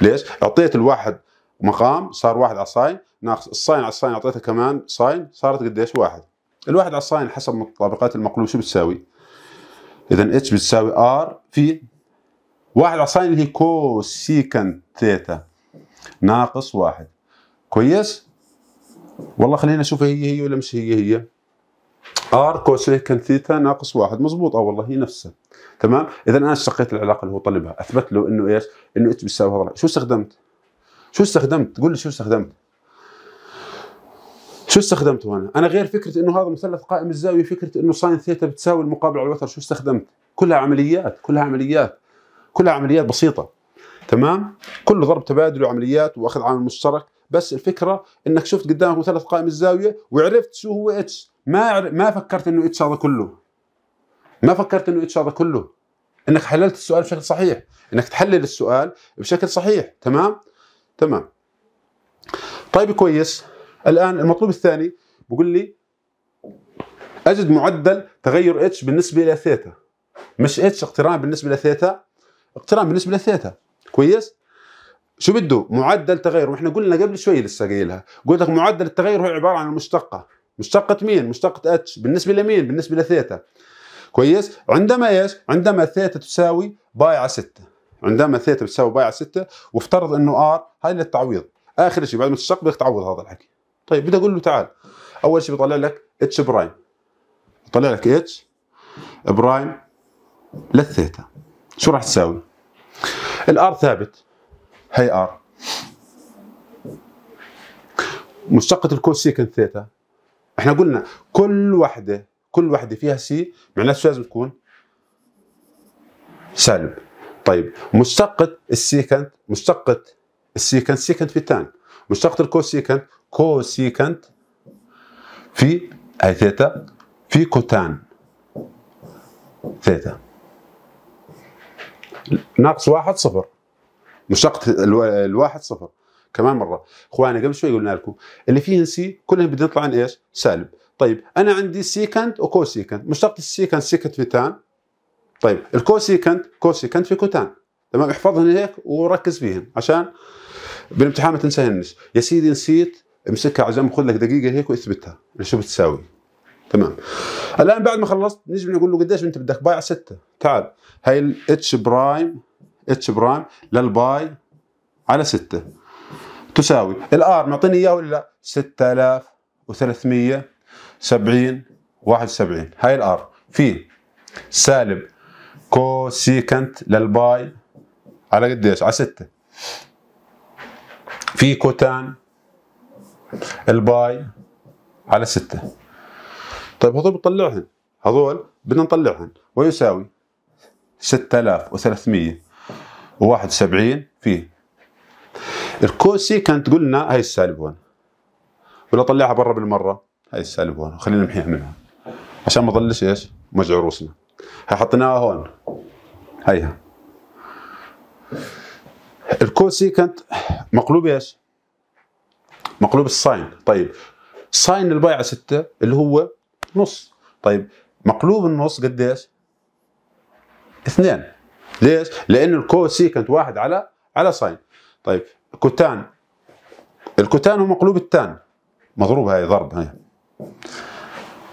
ليش اعطيت الواحد مقام صار واحد على ساين ناقص الساين على ساين اعطيتها كمان ساين صارت قديش واحد الواحد على الساين حسب مطابقات المقلوب شو بتساوي اذا اتش بتساوي ار في واحد على ساين اللي هي كوسيكنت ثيتا ناقص واحد كويس والله خلينا نشوف هي هي ولا مش هي هي ار كوسيكن ثيتا ناقص واحد مضبوط اه والله هي نفسها تمام اذا انا اشتقيت العلاقه اللي هو طلبها اثبت له انه ايش انه اتش بيساوي هذا شو استخدمت شو استخدمت قول لي شو استخدمت شو استخدمت هنا انا غير فكره انه هذا مثلث قائم الزاويه فكره انه ساين ثيتا بتساوي المقابل على الوتر شو استخدمت؟ كلها عمليات كلها عمليات كلها عمليات بسيطه تمام كله ضرب تبادل وعمليات واخذ عامل مشترك بس الفكره انك شفت قدامك ثلاث قائم الزاويه وعرفت شو هو اتش ما ما فكرت انه اتش هذا كله ما فكرت انه اتش هذا كله انك حللت السؤال بشكل صحيح انك تحلل السؤال بشكل صحيح تمام تمام طيب كويس الان المطلوب الثاني بقول لي اجد معدل تغير اتش بالنسبه الى ثيتا مش اتش اقتران بالنسبه لثيتا اقتران بالنسبه لثيتا كويس شو بده معدل تغير واحنا قلنا قبل شوي لسه قايلها قلت لك معدل التغير هو عباره عن المشتقه مشتقه مين مشتقه اتش بالنسبه لمين بالنسبه لثيتا كويس عندما ايش عندما ثيتا تساوي باي على 6 عندما ثيتا بتساوي باي على 6 وافترض انه ار هاي للتعويض اخر شيء بعد ما تشتق بدك تعوض هذا الحكي طيب بدي اقول له تعال اول شيء بيطلع لك اتش برايم بيطلع لك اتش برايم للثيتا شو راح تساوي الار ثابت هي ار مشتقة الكوسيكن ثيتا احنا قلنا كل وحدة كل وحدة فيها سي معناها شو لازم تكون سالب طيب مشتقة السيكنت مشتقة السيكنت سيكنت في تان مشتقة الكوسيكنت كوسيكنت في هاي ثيتا في كوتان ثيتا ناقص واحد صفر مشتقة الواحد صفر كمان مره اخواني قبل شوي قلنا لكم اللي فيه سي كلهم بدنا نطلع عن ايش سالب طيب انا عندي سيكنت وكوسيكنت مشتقه السيكنت سيكنت في تان طيب الكوسيكنت كوسيكنت في كوتان تمام احفظهم هيك وركز فيهن عشان بالامتحان ما تنساهنش يا سيدي نسيت امسكها على جنب خذ لك دقيقه هيك واثبتها شو بتساوي تمام الان بعد ما خلصت نجي نقول له قديش انت بدك باي على 6 تعال هاي الاتش برايم اتش برايم للباي على 6 تساوي الار معطيني اياه ولا 6370 71 هاي الار في سالب كوسيكنت للباي على قديش؟ على 6 في كوتان الباي على 6 طيب هذول بنطلعهم هذول بدنا نطلعهم ويساوي 6371 فيه الكوسي كانت قلنا هاي السالب 1 ولا طلعها برا بالمره هاي السالب 1 خلينا نمحيها منها عشان ما ضلش ايش مجعروسنا هاي حطيناها هون هيها كانت مقلوب ايش؟ مقلوب الساين طيب ساين الباي على 6 اللي هو نص طيب مقلوب النص قديش؟ اثنين ليش؟ لأن الكوسيكنت واحد على على ساين طيب كوتان الكوتان هو مقلوب التان مضروب هاي ضرب هاي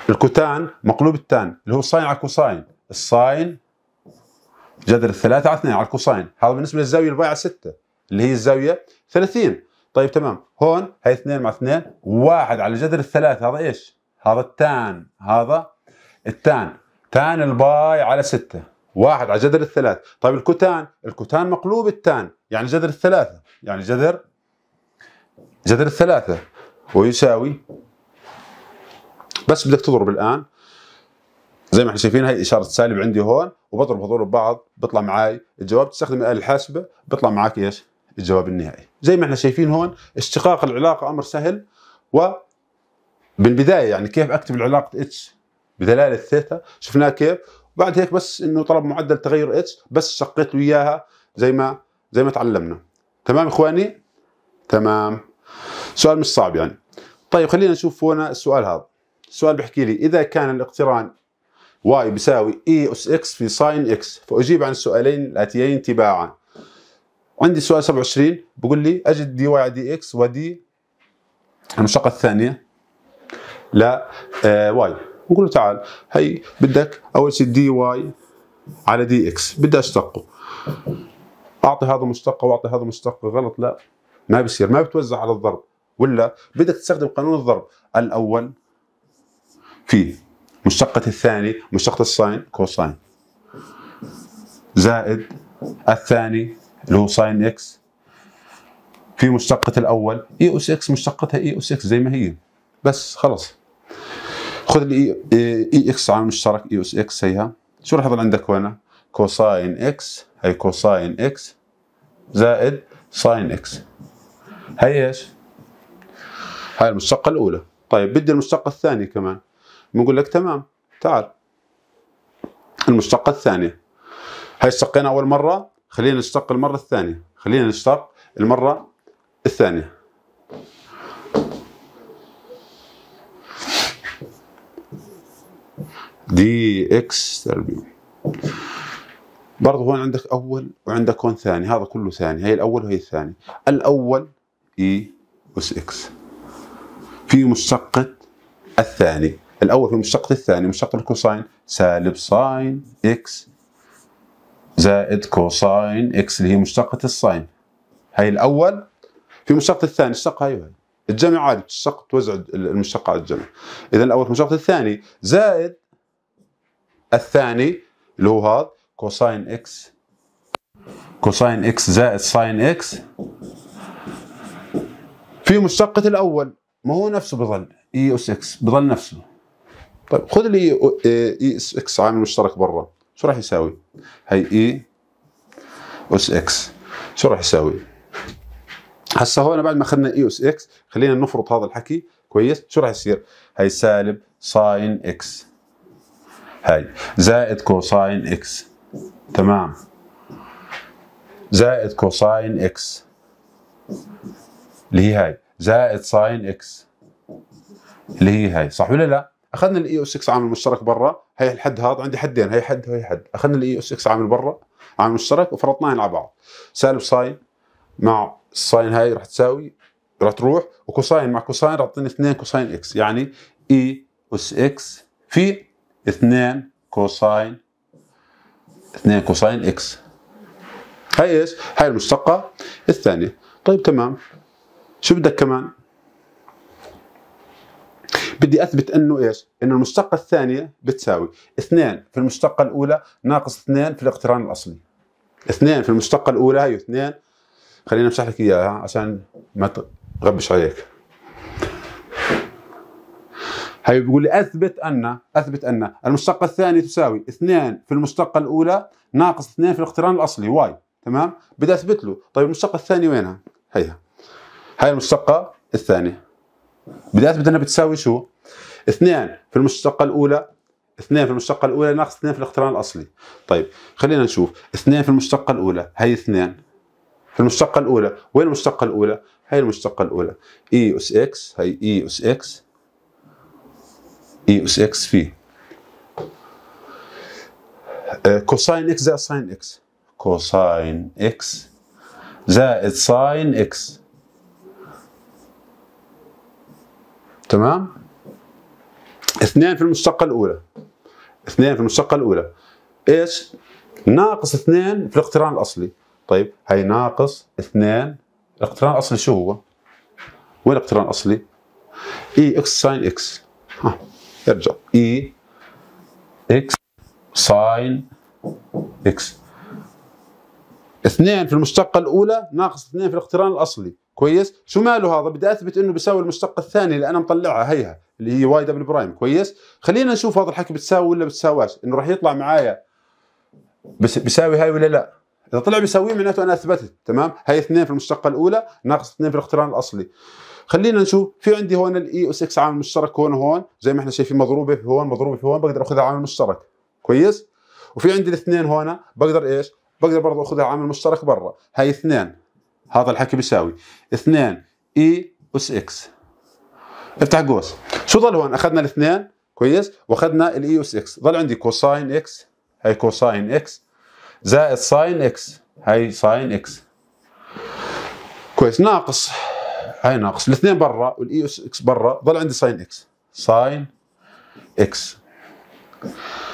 الكوتان مقلوب التان اللي هو ساين على كوساين الساين جذر الثلاثة على اثنين على الكوساين هذا بالنسبة للزاوية البايعة ستة اللي هي الزاوية 30 طيب تمام هون هاي اثنين مع اثنين واحد على جذر الثلاثة هذا ايش؟ هذا التان هذا التان تان الباي على ستة واحد على جذر الثلاث طيب الكتان الكتان مقلوب التان يعني جذر الثلاثة يعني جذر جذر الثلاثة ويساوي بس بدك تضرب الآن زي ما احنا شايفين هي إشارة سالب عندي هون وبضرب هذول ببعض بيطلع معي الجواب تستخدم الآلة الحاسبة بيطلع معك ايش؟ الجواب النهائي زي ما احنا شايفين هون اشتقاق العلاقة أمر سهل و بالبدايه يعني كيف اكتب العلاقه اتش بدلاله ثيتا شفناها كيف وبعد هيك بس انه طلب معدل تغير اتش بس شقيت له اياها زي ما زي ما تعلمنا تمام اخواني تمام سؤال مش صعب يعني طيب خلينا نشوف هنا السؤال هذا السؤال بحكي لي اذا كان الاقتران واي بيساوي اي e اس اكس في ساين اكس فاجيب عن السؤالين الاتيين تباعا عندي سؤال 27 بقول لي اجد دي واي دي اكس ودي المشقه الثانيه ل آه، واي نقول له تعال هي بدك اول شيء دي واي على دي اكس بدي اشتقه اعطي هذا مشتقه واعطي هذا مشتقه غلط لا ما بصير ما بتوزع على الضرب ولا بدك تستخدم قانون الضرب الاول في مشتقة الثاني مشتقة الساين كوساين زائد الثاني اللي هو ساين اكس في مشتقة الأول اي أس اكس مشتقتها اي أس اكس زي ما هي بس خلص خذ الاي اي e, اكس e, e, عامل مشترك اي اس اكس هيها شو راح يضل عندك هنا كوساين اكس هي كوساين اكس زائد ساين اكس هي ايش هاي المشتقه الاولى طيب بدي المشتقه الثانيه كمان بنقول لك تمام تعال المشتقه الثانيه هاي اشتقينا اول مره خلينا نشتق المره الثانيه خلينا نشتق المره الثانيه دي اكس تربيع برضه هون عندك اول وعندك هون ثاني هذا كله ثاني هي الاول وهي الثاني الاول اي اس اكس في مشتقة الثاني الاول في مشتقة الثاني مشتقة الكوساين سالب ساين اكس زائد كوساين اكس اللي هي مشتقة الساين هي الاول في مشتقة الثاني الشق هي الجمع عادي تشتق توزع المشتقة على الجمع اذا الاول في مشتقة الثاني زائد الثاني اللي هو هذا كوساين اكس كوساين اكس زائد ساين اكس في مشتقة الأول ما هو نفسه بظل اي اس اكس بظل نفسه طيب خذ لي اي اس اكس عامل مشترك برا شو راح يساوي؟ هي اي اس e اكس شو راح يساوي؟ هسه هون بعد ما اخذنا اي اس اكس خلينا نفرض هذا الحكي كويس شو راح يصير؟ هي سالب ساين اكس هاي زائد كوساين اكس تمام زائد كوساين اكس اللي هي هاي زائد ساين اكس اللي هي هاي صح ولا لا؟ اخذنا الاي اس اكس عامل مشترك برا هي الحد هذا عندي حدين هي حد وهي حد اخذنا الاي اس اكس عامل برا عامل مشترك وفرطناهن على بعض سالب ساين مع الساين هاي راح تساوي راح تروح وكوساين مع كوساين راح تعطيني 2 كوساين اكس يعني اي اس اكس في 2 كوساين 2 كوساين اكس هاي ايش؟ هاي المشتقة الثانية طيب تمام شو بدك كمان؟ بدي اثبت انه ايش؟ انه المشتقة الثانية بتساوي 2 في المشتقة الأولى ناقص 2 في الاقتران الأصلي 2 في المشتقة الأولى هي 2 خليني امسح لك اياها عشان ما تغبش عليك هي بيقول لي اثبت ان اثبت ان المشتقه الثانيه تساوي 2 في المشتقه الاولى ناقص 2 في الاقتران الاصلي واي تمام بدي اثبت له طيب المشتقه الثانيه وينها هيها هاي المشتقه الثانيه بدي اثبت انها بتساوي شو 2 في المشتقه الاولى 2 في المشتقه الاولى ناقص 2 في الاقتران الاصلي طيب خلينا نشوف 2 في المشتقه الاولى هي 2 في المشتقه الاولى وين المشتقه الاولى هي المشتقه الاولى اي اس اكس هي اي اس اكس اي اس اكس فيه كوساين اكس زائد ساين اكس كوساين اكس زائد ساين اكس تمام اثنين في المشتقة الأولى اثنين في المشتقة الأولى ايش؟ ناقص اثنين في الاقتران الأصلي طيب هي ناقص اثنين الاقتران الأصلي شو هو؟ وين الاقتران الأصلي؟ اي اكس ساين اكس ها. ارجع اي اكس ساين اكس اثنين في المشتقة الأولى ناقص اثنين في الاقتران الأصلي كويس شو ماله هذا بدي أثبت إنه بيساوي المشتقة الثانية اللي أنا مطلعها هيها اللي هي واي دبل برايم كويس خلينا نشوف هذا الحكي بتساوي ولا بتساواش إنه راح يطلع معايا بس بيساوي هاي ولا لا إذا طلع بيساويه معناته أنا أثبتت تمام هاي اثنين في المشتقة الأولى ناقص اثنين في الاقتران الأصلي خلينا نشوف في عندي هون الاي اس اكس عامل مشترك هون هون زي ما احنا شايفين مضروبه في هون مضروبه في هون بقدر اخذها عامل مشترك كويس وفي عندي الاثنين هون بقدر ايش بقدر برضه اخذها عامل مشترك برا هاي اثنين هذا الحكي بيساوي اثنين اي اس اكس افتح قوس شو ضل هون اخذنا الاثنين كويس واخذنا الاي اس اكس ضل عندي كوساين اكس هاي كوساين اكس زائد ساين اكس هاي ساين اكس كويس ناقص هاي ناقص الاثنين برا والاي اس اكس برا ضل عندي ساين اكس ساين اكس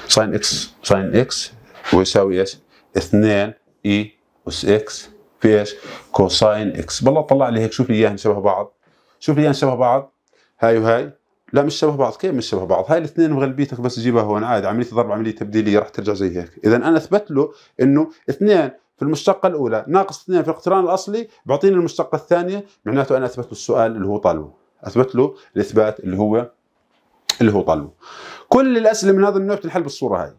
ساين اكس ساين اكس ويساوي ايش؟ 2 اي اس اكس في ايش؟ كوساين اكس بالله طلع لي هيك شوف لي اياهم شبه بعض شوف لي اياهم شبه بعض هاي وهاي لا مش شبه بعض كيف مش شبه بعض هاي الاثنين مغلبيتك بس جيبها هون عادي عمليه ضرب عمليه تبديليه راح ترجع زي هيك اذا انا اثبت له انه اثنين في المشتقة الأولى ناقص 2 في الاقتران الأصلي بيعطيني المشتقة الثانية معناته أنا أثبت له السؤال اللي هو طالبه أثبت له الإثبات اللي هو اللي هو طالبه كل الأسئلة من هذا النوع بتنحل بالصورة هاي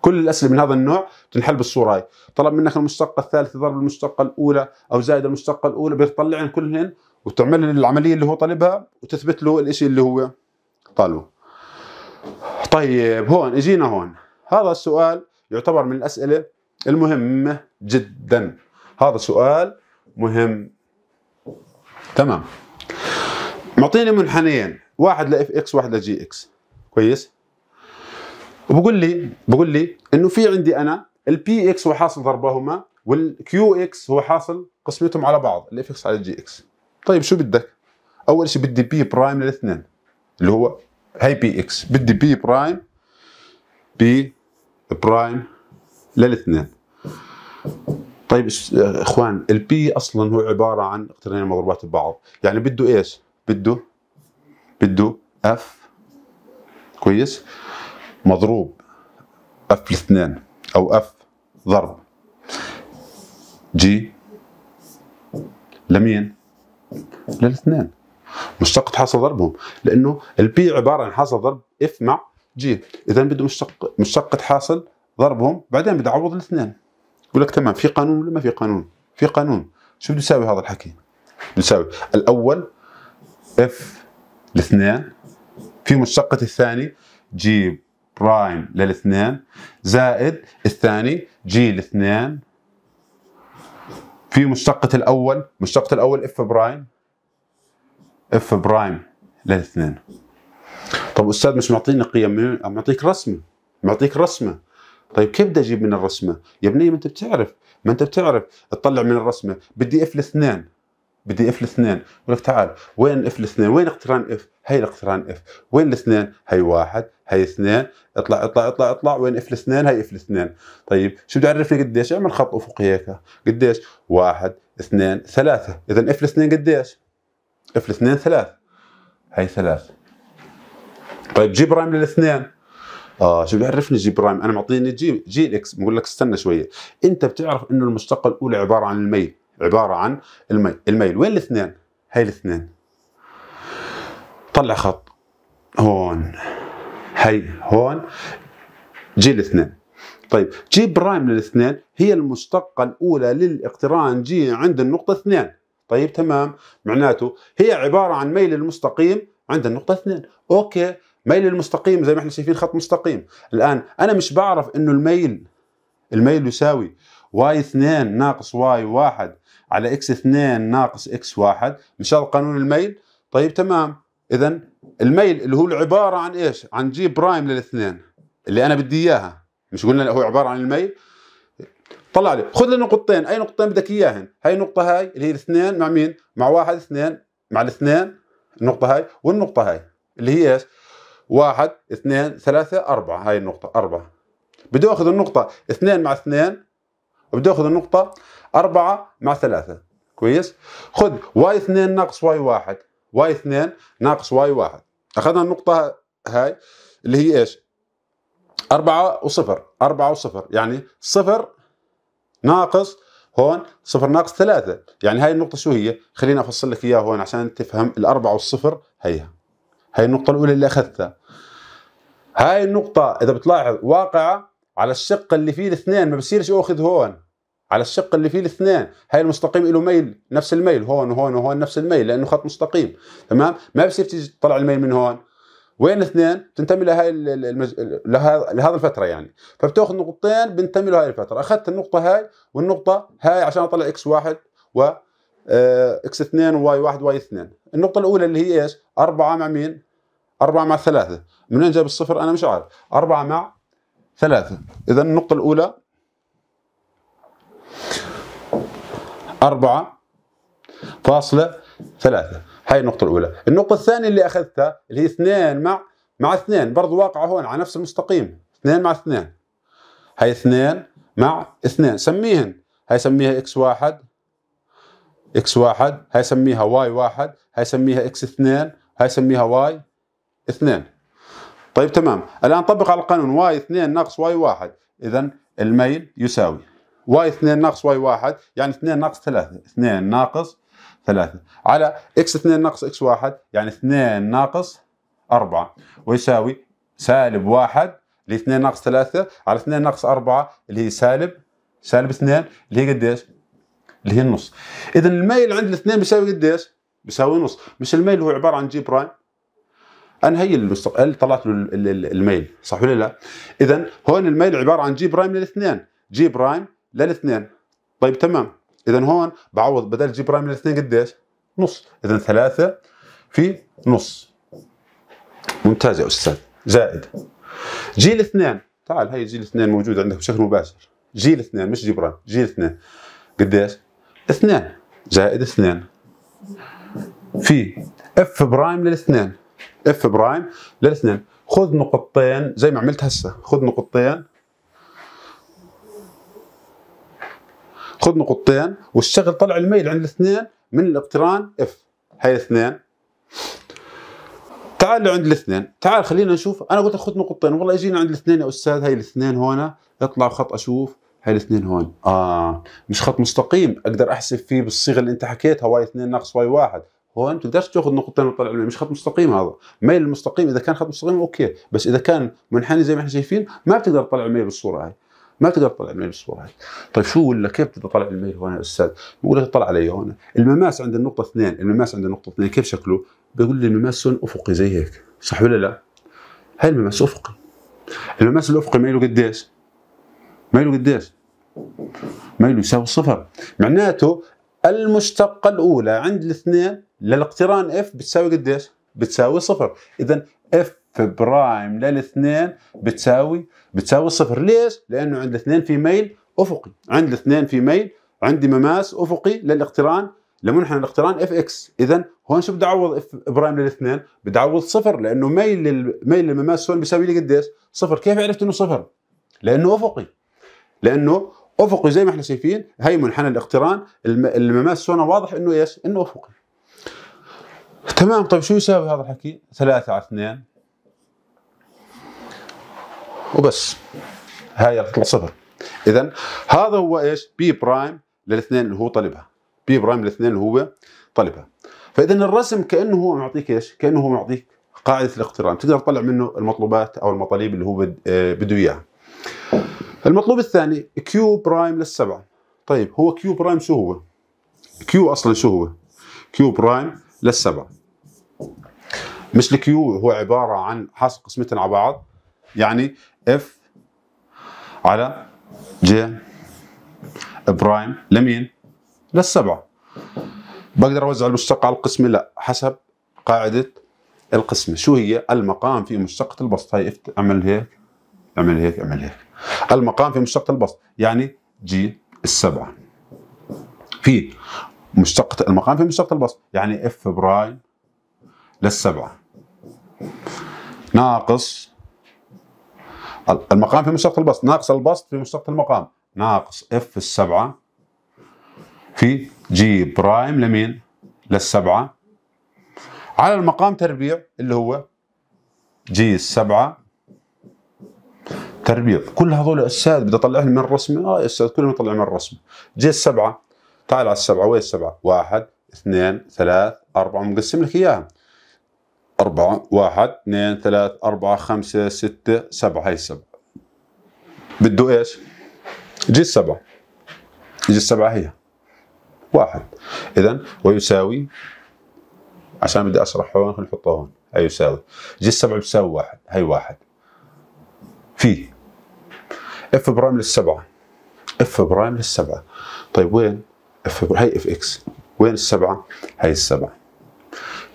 كل الأسئلة من هذا النوع بتنحل بالصورة هاي طلب منك المشتقة الثالثة ضرب المشتقة الأولى أو زائد المشتقة الأولى بيطلع لنا كلهن وتعمل العملية اللي هو طالبها وتثبت له الشيء اللي هو طالبه طيب هون اجينا هون هذا السؤال يعتبر من الأسئلة المهمة جدا هذا سؤال مهم تمام معطيني منحنيين واحد لاف اكس واحد لجي اكس كويس وبقول لي بقول لي انه في عندي انا البي اكس هو حاصل ضربهما والكيو اكس هو حاصل قسمتهم على بعض الاف اكس على الجي اكس طيب شو بدك اول شيء بدي بي برايم للاثنين اللي هو هاي بي اكس بدي بي برايم بي برايم للاثنين طيب اخوان البي اصلا هو عباره عن اقترانين مضروبات ببعض يعني بده ايش بده بده اف كويس مضروب اف الاثنين او اف ضرب جي لمين للاثنين مشتق حاصل ضربهم لانه البي عباره عن حاصل ضرب اف مع جي اذا بده مشتق مشتقة حاصل ضربهم بعدين بدي اعوض الاثنين يقول لك تمام في قانون ولا ما في قانون في قانون شو بده يساوي هذا الحكي بده يساوي الاول اف الاثنين في مشتقة الثاني جي برايم للاثنين زائد الثاني جي الاثنين في مشتقة الأول مشتقة الأول اف برايم اف برايم للاثنين طب أستاذ مش معطينا قيم معطيك رسمة معطيك رسمة طيب كيف بدي اجيب من الرسمه؟ يا بني ما انت بتعرف، ما انت بتعرف تطلع من الرسمه، بدي اف الاثنين بدي اف الاثنين، بقول لك تعال وين اف الاثنين؟ وين اقتران اف؟ هي الاقتران اف، وين الاثنين؟ هي واحد، هي اثنين، اطلع اطلع اطلع اطلع وين اف الاثنين؟ هي اف الاثنين، طيب شو بده يعرفني قديش؟ اعمل خط افقي هيك، قديش؟ واحد، اثنين، ثلاثة، إذا اف الاثنين قديش؟ اف الاثنين ثلاث، هي ثلاث. طيب جيب رايم للاثنين آه شو بيعرفني جي برايم انا معطيني جي جي اكس بقول لك استنى شويه انت بتعرف انه المشتقه الاولى عباره عن الميل عباره عن الميل الميل وين الاثنين هاي الاثنين طلع خط هون هي هون جي الاثنين طيب جي برايم للاثنين هي المشتقة الأولى للاقتران جي عند النقطة اثنين طيب تمام معناته هي عبارة عن ميل المستقيم عند النقطة اثنين أوكي ميل المستقيم زي ما احنا شايفين خط مستقيم الآن أنا مش بعرف إنه الميل الميل يساوي واي 2 ناقص واي 1 على اكس 2 ناقص اكس 1 مش هذا قانون الميل طيب تمام اذا الميل اللي هو عباره عن ايش عن جي برايم للاثنين اللي انا بدي اياها مش قلنا هو عباره عن الميل طلع لي خذ لي نقطتين اي نقطتين بدك اياهن هاي النقطه هاي اللي هي الاثنين مع مين مع واحد اثنين مع الاثنين النقطه هاي والنقطه هاي اللي هي ايش واحد اثنين ثلاثة أربعة هاي النقطة أربعة بدي أخذ النقطة اثنين مع اثنين وبدي أخذ النقطة أربعة مع ثلاثة كويس خذ واي اثنين ناقص واي واحد واي اثنين ناقص واي واحد أخذنا النقطة هاي اللي هي إيش أربعة وصفر أربعة وصفر يعني صفر ناقص هون صفر ناقص ثلاثة يعني هاي النقطة شو هي خليني أفصل لك إياها هون عشان تفهم الأربعة والصفر هيها هاي النقطة الأولى اللي أخذتها هاي النقطة إذا بتلاحظ واقعة على الشق اللي فيه الاثنين ما بصيرش أخذ هون على الشق اللي فيه الاثنين هاي المستقيم له ميل نفس الميل هون وهون وهون نفس الميل لأنه خط مستقيم تمام ما بصير تيجي تطلع الميل من هون وين الاثنين بتنتمي لهي المج... لها... لهذا الفتره يعني فبتاخذ نقطتين بنتمي لهي الفتره اخذت النقطه هاي والنقطه هاي عشان اطلع اكس واحد و آه، اكس 2 واي 1 واي 2 النقطة الأولى اللي هي ايش؟ 4 مع مين؟ 4 مع 3 من وين جاب الصفر أنا مش عارف 4 مع 3 إذا النقطة الأولى 4 فاصلة 3 هاي النقطة الأولى النقطة الثانية اللي أخذتها اللي هي 2 مع مع 2 برضه واقعة هون على نفس المستقيم 2 مع 2 هاي 2 مع 2 سميهن هاي سميها اكس 1 اكس واحد هاي سميها واي واحد هاي سميها اكس اثنين هاي سميها واي اثنين طيب تمام الآن طبق على القانون واي اثنين ناقص واي واحد إذا الميل يساوي واي اثنين ناقص واي واحد يعني اثنين ناقص ثلاثة اثنين ناقص ثلاثة على اكس اثنين ناقص اكس واحد يعني اثنين ناقص أربعة ويساوي سالب واحد اللي اثنين ناقص ثلاثة على اثنين ناقص أربعة اللي هي سالب سالب اثنين اللي هي قديش؟ اللي هي النص اذا الميل عند الاثنين بيساوي قديش بيساوي نص مش الميل هو عباره عن جي برايم انا هي اللي طلعت له الميل صح ولا لا اذا هون الميل عباره عن جي برايم للاثنين جي برايم للاثنين طيب تمام اذا هون بعوض بدل جي برايم للاثنين قديش نص اذا ثلاثة في نص ممتاز يا استاذ زائد جي الاثنين تعال هي جي الاثنين موجود عندك بشكل مباشر جي الاثنين مش جي برايم جي الاثنين قديش اثنين زائد اثنين في اف برايم للاثنين اف برايم للاثنين خذ نقطتين زي ما عملت هسه خذ نقطتين خذ نقطتين واشتغل طلع الميل عند الاثنين من الاقتران اف هي اثنين تعال لعند الاثنين تعال خلينا نشوف انا قلت خذ نقطتين والله اجينا عند الاثنين يا استاذ هي الاثنين هون اطلع خط اشوف هاي الاثنين هون اه مش خط مستقيم اقدر احسب فيه بالصيغه اللي انت حكيتها واي 2 ناقص واي 1 هون ما تقدرش تاخذ نقطتين وتطلع مش خط مستقيم هذا ميل المستقيم اذا كان خط مستقيم اوكي بس اذا كان منحني زي ما احنا شايفين ما بتقدر تطلع الميل بالصوره هاي ما بتقدر تطلع الميل بالصوره هاي طيب شو ولا كيف بتقدر تطلع الميل هون يا استاذ بقول لك طلع علي هون المماس عند النقطه اثنين المماس عند النقطه اثنين كيف شكله بيقول لي المماس هون افقي زي هيك صح ولا لا هاي المماس افقي المماس الافقي ميله قديش مايله قديش؟ ميله يساوي صفر معناته المشتقة الأولى عند الاثنين للاقتران اف بتساوي قديش؟ بتساوي صفر إذا اف برايم للاثنين بتساوي بتساوي صفر ليش؟ لأنه عند الاثنين في ميل أفقي عند الاثنين في ميل عندي مماس أفقي للاقتران لمنحنى الاقتران اف اكس اذا هون شو بدي اعوض اف برايم للاثنين بدي اعوض صفر لانه ميل ميل المماس هون بيساوي لي قديش صفر كيف عرفت انه صفر لانه افقي لانه افقي زي ما احنا شايفين هي منحنى الاقتران المماس هنا واضح انه ايش؟ انه افقي. تمام طيب شو يساوي هذا الحكي؟ 3 على 2 وبس هاي تطلع صفر اذا هذا هو ايش؟ بي برايم للاثنين اللي هو طالبها بي برايم للاثنين اللي هو طالبها فاذا الرسم كانه هو معطيك ايش؟ كانه هو معطيك قاعده الاقتران تقدر تطلع منه المطلوبات او المطالب اللي هو آه، بده اياها المطلوب الثاني كيو برايم للسبعة طيب هو كيو برايم شو هو؟ كيو اصلا شو هو؟ كيو برايم للسبعة مش الكيو هو عبارة عن حاصل قسمتين على بعض يعني اف على جي برايم لمين؟ للسبعة بقدر اوزع المشتق على القسمة لا حسب قاعدة القسمة شو هي؟ المقام في مشتقة البسط هاي اعمل هيك اعمل هيك اعمل هيك المقام في مشتقة البسط يعني جي السبعة في مشتقة المقام في مشتقة البسط يعني اف برايم للسبعة ناقص المقام في مشتقة البسط ناقص البسط في مشتقة المقام ناقص اف السبعة في جي برايم لمين؟ للسبعة على المقام تربيع اللي هو جي السبعة تربيض كل هذول الاستاذ بدي اطلعهم من الرسمه اه استاذ كلهم يطلعوا من الرسمه جي السبعه تعال على السبعه وين السبعه؟ واحد اثنين ثلاث اربعه مقسم لك اياها أربعة واحد اثنين ثلاث أربعة خمسة ستة سبعة هي السبعة بده إيش؟ جي السبعة جي السبعة هي واحد إذا ويساوي عشان بدي أشرح هون خلينا نحطها هون هي يساوي جي السبعة بتساوي واحد هي واحد فيه اف برايم للسبعه اف برايم للسبعه طيب وين اف هي اف اكس وين السبعه هي السبعه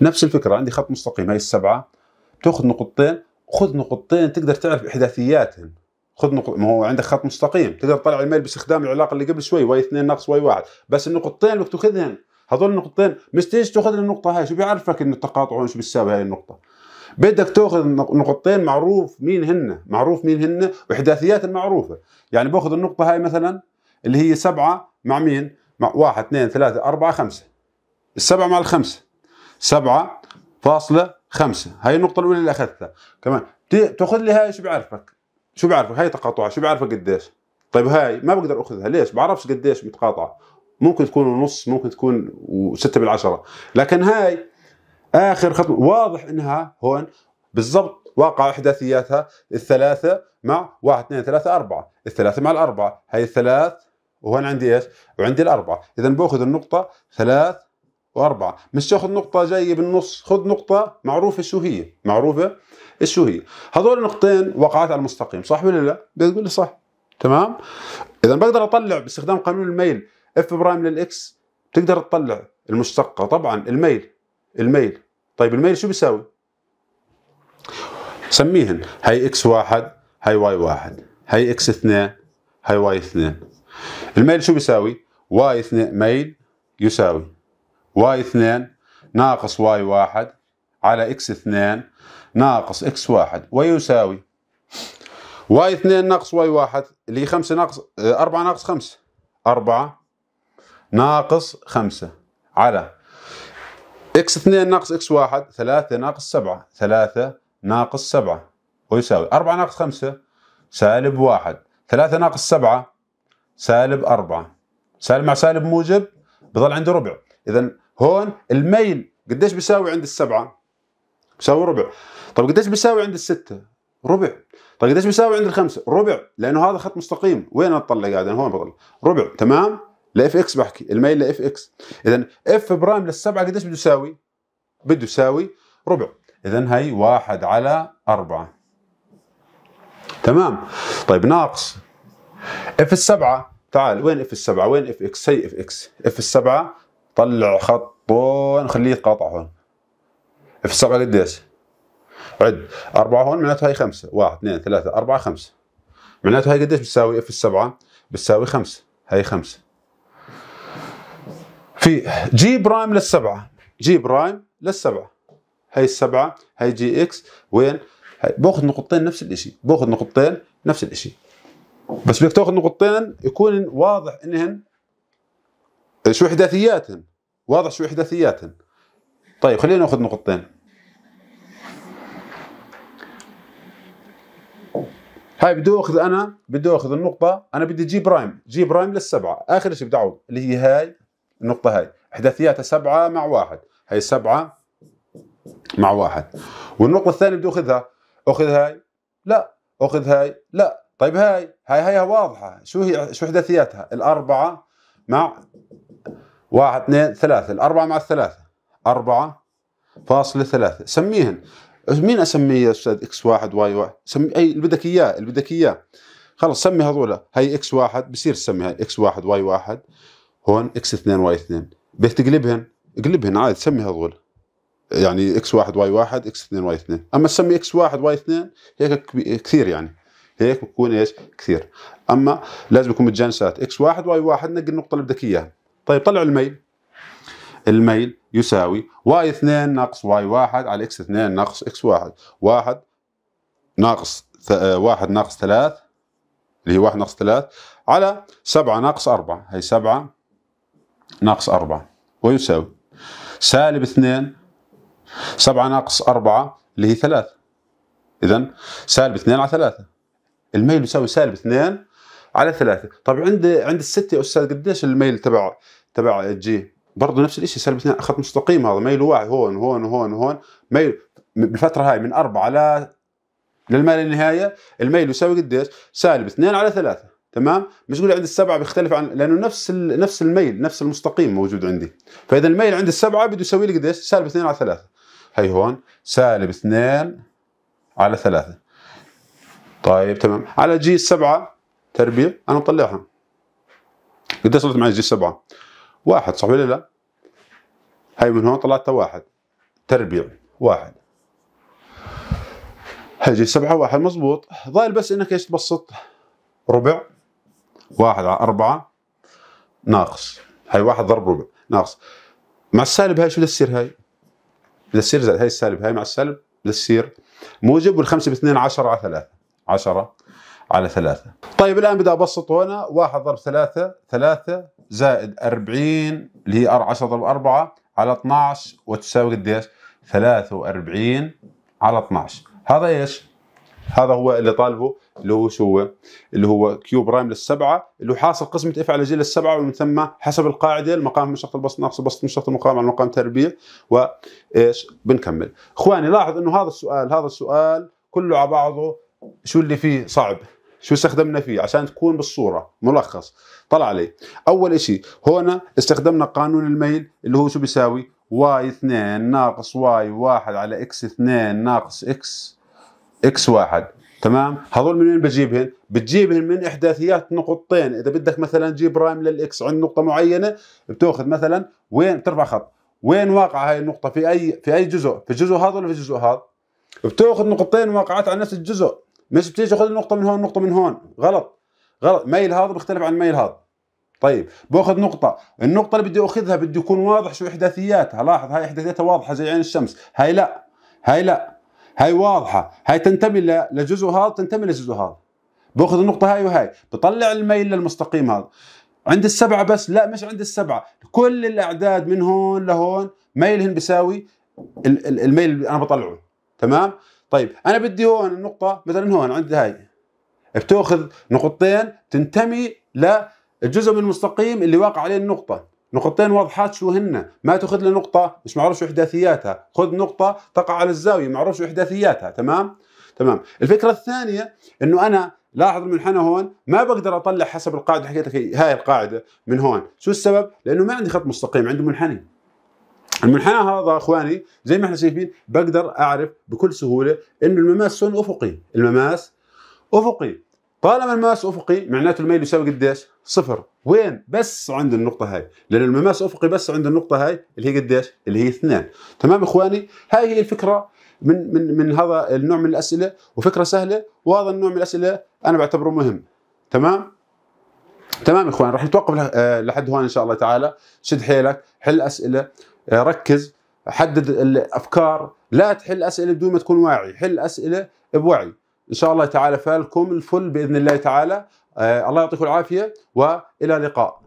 نفس الفكره عندي خط مستقيم هي السبعه تاخذ نقطتين خذ نقطتين تقدر تعرف احداثياتهم خذ نقط ما هو عندك خط مستقيم تقدر تطلع الميل باستخدام العلاقه اللي قبل شوي واي 2 ناقص واي 1 بس النقطتين اللي تاخذهم هذول النقطتين مستيج تاخذ النقطه هاي شو بيعرفك انه التقاطع شو بيساوي هاي النقطه بدك تاخذ نقطتين معروف مين هن معروف مين هن واحداثيات المعروفه يعني باخذ النقطه هاي مثلا اللي هي سبعة مع مين مع واحد اثنين ثلاثة أربعة خمسة السبعة مع الخمسة سبعة فاصلة خمسة هاي النقطة الأولى اللي أخذتها كمان تاخذ لي هاي شو بعرفك شو بعرفك هاي تقاطع شو بعرفك قديش طيب هاي ما بقدر أخذها ليش بعرفش قديش متقاطعة ممكن تكون ونص ممكن تكون وستة بالعشرة لكن هاي اخر خطوه واضح انها هون بالضبط واقع احداثياتها الثلاثه مع واحد اثنين ثلاثه اربعه، الثلاثه مع الاربعه، هي الثلاث وهون عندي ايش؟ وعندي الاربعه، اذا باخذ النقطه ثلاث واربعه، مش تاخذ نقطه جايه بالنص، خذ نقطه معروفه شو هي، معروفه شو هي، هذول النقطتين وقعت على المستقيم، صح ولا لا؟ بتقول لي صح، تمام؟ اذا بقدر اطلع باستخدام قانون الميل اف برايم للاكس بتقدر تطلع المشتقه، طبعا الميل الميل طيب الميل شو بيساوي سميهن هي اكس واحد هي واي واحد هي اكس اثنين هي واي اثنين الميل شو بيساوي واي اثنين ميل يساوي واي اثنين ناقص واي واحد على اكس اثنين ناقص اكس واحد ويساوي واي اثنين ناقص واي واحد اللي هي خمسة ناقص أربعة ناقص خمسة أربعة ناقص خمسة على اكس 2 ناقص اكس 1 3 ناقص 7 3 ناقص 7 ويساوي 4 ناقص 5 سالب 1 3 ناقص 7 سالب 4 سالب مع سالب موجب بظل عندي ربع اذا هون الميل قديش بيساوي عند السبعة بيساوي ربع طب قديش بيساوي عند الستة ربع طب قديش بيساوي عند الخمسة ربع لانه هذا خط مستقيم وين اطلع قاعد هون بضل ربع تمام لاف اكس بحكي الميل لاف اكس اذا اف برايم للسبعه قديش بده يساوي؟ بده يساوي ربع اذا هي واحد على أربعة تمام طيب ناقص اف السبعة تعال وين اف السبعة وين اف اكس هي اف اكس اف السبعة طلع خط هون خليه يتقاطع هون اف السبعة قديش؟ عد أربعة هون معناته هي خمسة واحد اثنين ثلاثة أربعة خمسة معناته هي قديش بتساوي اف السبعة؟ بتساوي خمسة هي خمسة في جي برايم للسبعة جي برايم للسبعة هي السبعة هي جي اكس وين باخذ نقطتين نفس الشيء باخذ نقطتين نفس الشيء بس بدك تاخذ نقطتين يكون واضح انهن شو احداثياتهن واضح شو احداثياتهن طيب خلينا ناخذ نقطتين هاي بدي اخذ انا بدي اخذ النقطه انا بدي جي برايم جي برايم للسبعه اخر شيء بدي اعوض اللي هي هاي النقطة هاي إحداثياتها سبعة مع واحد هي سبعة مع واحد والنقطة الثانية بدي أخذها أخذ هاي لا أخذ هاي لا طيب هاي هاي هاي واضحة شو هي شو إحداثياتها الأربعة مع واحد اثنين ثلاثة الأربعة مع الثلاثة أربعة فاصلة ثلاثة سميهن مين أسميه يا أستاذ إكس واحد واي واحد سمي أي اللي بدك إياه اللي بدك إياه خلص سمي هذولا هي إكس واحد بصير تسمي هاي إكس واحد واي واحد هون اكس 2 واي 2 بدك تقلبهن اقلبهن عادي سميها هذول يعني اكس 1 واي 1 اكس 2 واي 2 اما تسمي اكس 1 واي 2 هيك كثير يعني هيك بكون ايش كثير اما لازم يكون متجانسات اكس 1 واي 1 نقي النقطه اللي بدك اياها طيب طلعوا الميل الميل يساوي واي 2 ناقص واي 1 على اكس 2 ناقص اكس 1 1 ناقص 1 ناقص 3 اللي هي 1 ناقص 3 على 7 ناقص 4 هي 7 ناقص 4 ويساوي سالب 2 7 ناقص 4 اللي هي 3 إذا سالب 2 على 3 الميل يساوي سالب 2 على 3 طيب عند عند الستة يا أستاذ قديش الميل تبع تبع جي برضه نفس الشيء سالب 2 أخذت مستقيم هذا ميله واحد هون هون هون هون ميل بالفترة هاي من 4 ل للمال النهاية الميل يساوي قديش؟ سالب 2 على 3 تمام مش يقول عند السبعه بيختلف عن لانه نفس ال... نفس الميل نفس المستقيم موجود عندي فاذا الميل عند السبعه بده يساوي لي قديش سالب 2 على 3 هي هون سالب 2 على 3 طيب تمام على جي السبعه تربيع انا مطلعها قديش صارت معي جي السبعه واحد صح ولا لا هي من هون طلعتها واحد تربيع واحد هي جي سبعة واحد مزبوط ضايل بس انك ايش تبسط ربع واحد على أربعة ناقص هاي واحد ضرب ربع ناقص مع السالب هاي شو بدها تصير هاي؟ بدها تصير زائد هاي السالب هاي مع السالب بدها تصير موجب والخمسة باثنين عشرة على ثلاثة عشرة على ثلاثة طيب الآن بدي أبسط هنا واحد ضرب ثلاثة ثلاثة زائد أربعين اللي هي 10 ضرب أربعة على 12 وتساوي قديش؟ 43 على 12 هذا ايش؟ هذا هو اللي طالبه اللي هو شو هو اللي هو كيو برايم للسبعه اللي هو حاصل قسمه اف على جي للسبعه ومن ثم حسب القاعده المقام من شرط البسط ناقص البسط من شرط المقام على المقام تربيع وايش بنكمل اخواني لاحظ انه هذا السؤال هذا السؤال كله على بعضه شو اللي فيه صعب شو استخدمنا فيه عشان تكون بالصوره ملخص طلع علي اول شيء هنا استخدمنا قانون الميل اللي هو شو بيساوي واي 2 ناقص واي 1 علي اكس x2 ناقص اكس اكس واحد تمام هذول من وين بجيبهن بتجيبهن من احداثيات نقطتين اذا بدك مثلا جي برايم للاكس عند نقطه معينه بتاخذ مثلا وين بترفع خط وين واقعه هاي النقطه في اي في اي جزء في الجزء هذا ولا في الجزء هذا بتاخذ نقطتين واقعات على نفس الجزء مش بتيجي تاخذ نقطه من هون نقطه من هون غلط غلط ميل هذا بيختلف عن ميل هذا طيب باخذ نقطة، النقطة اللي بدي اخذها بده يكون واضح شو احداثياتها، لاحظ هاي احداثياتها واضحة زي عين الشمس، هاي لا، هاي لا، هاي واضحه هاي تنتمي لجزء هذا تنتمي لجزء هذا باخذ النقطه هاي وهاي بطلع الميل للمستقيم هذا عند السبعه بس لا مش عند السبعه كل الاعداد من هون لهون ميلهن بيساوي الميل اللي انا بطلعه تمام طيب انا بدي هون النقطه مثلا هون عند هاي بتاخذ نقطتين تنتمي للجزء من المستقيم اللي واقع عليه النقطه نقطتين واضحات شو هن ما تاخذ لي نقطه مش معروف شو احداثياتها خذ نقطه تقع على الزاويه معروف شو احداثياتها تمام تمام الفكره الثانيه انه انا لاحظ المنحنى هون ما بقدر اطلع حسب القاعده اللي حكيت لك هاي القاعده من هون شو السبب لانه ما عندي خط مستقيم عندي منحني المنحنى هذا اخواني زي ما احنا شايفين بقدر اعرف بكل سهوله انه المماس شلون افقي المماس افقي طالما المماس افقي معناته الميل يساوي قديش؟ صفر، وين؟ بس عند النقطة هاي، لأن المماس افقي بس عند النقطة هاي اللي هي قديش؟ اللي هي اثنان، تمام اخواني؟ هاي هي الفكرة من من من هذا النوع من الأسئلة، وفكرة سهلة، وهذا النوع من الأسئلة أنا بعتبره مهم، تمام؟ تمام اخوان راح نتوقف آه، لحد هون ان شاء الله تعالى، شد حيلك، حل أسئلة، آه، ركز، حدد الأفكار، لا تحل أسئلة بدون ما تكون واعي، حل أسئلة بوعي. ان شاء الله تعالى فالكم الفل باذن الله تعالى آه، الله يعطيكم العافيه والى اللقاء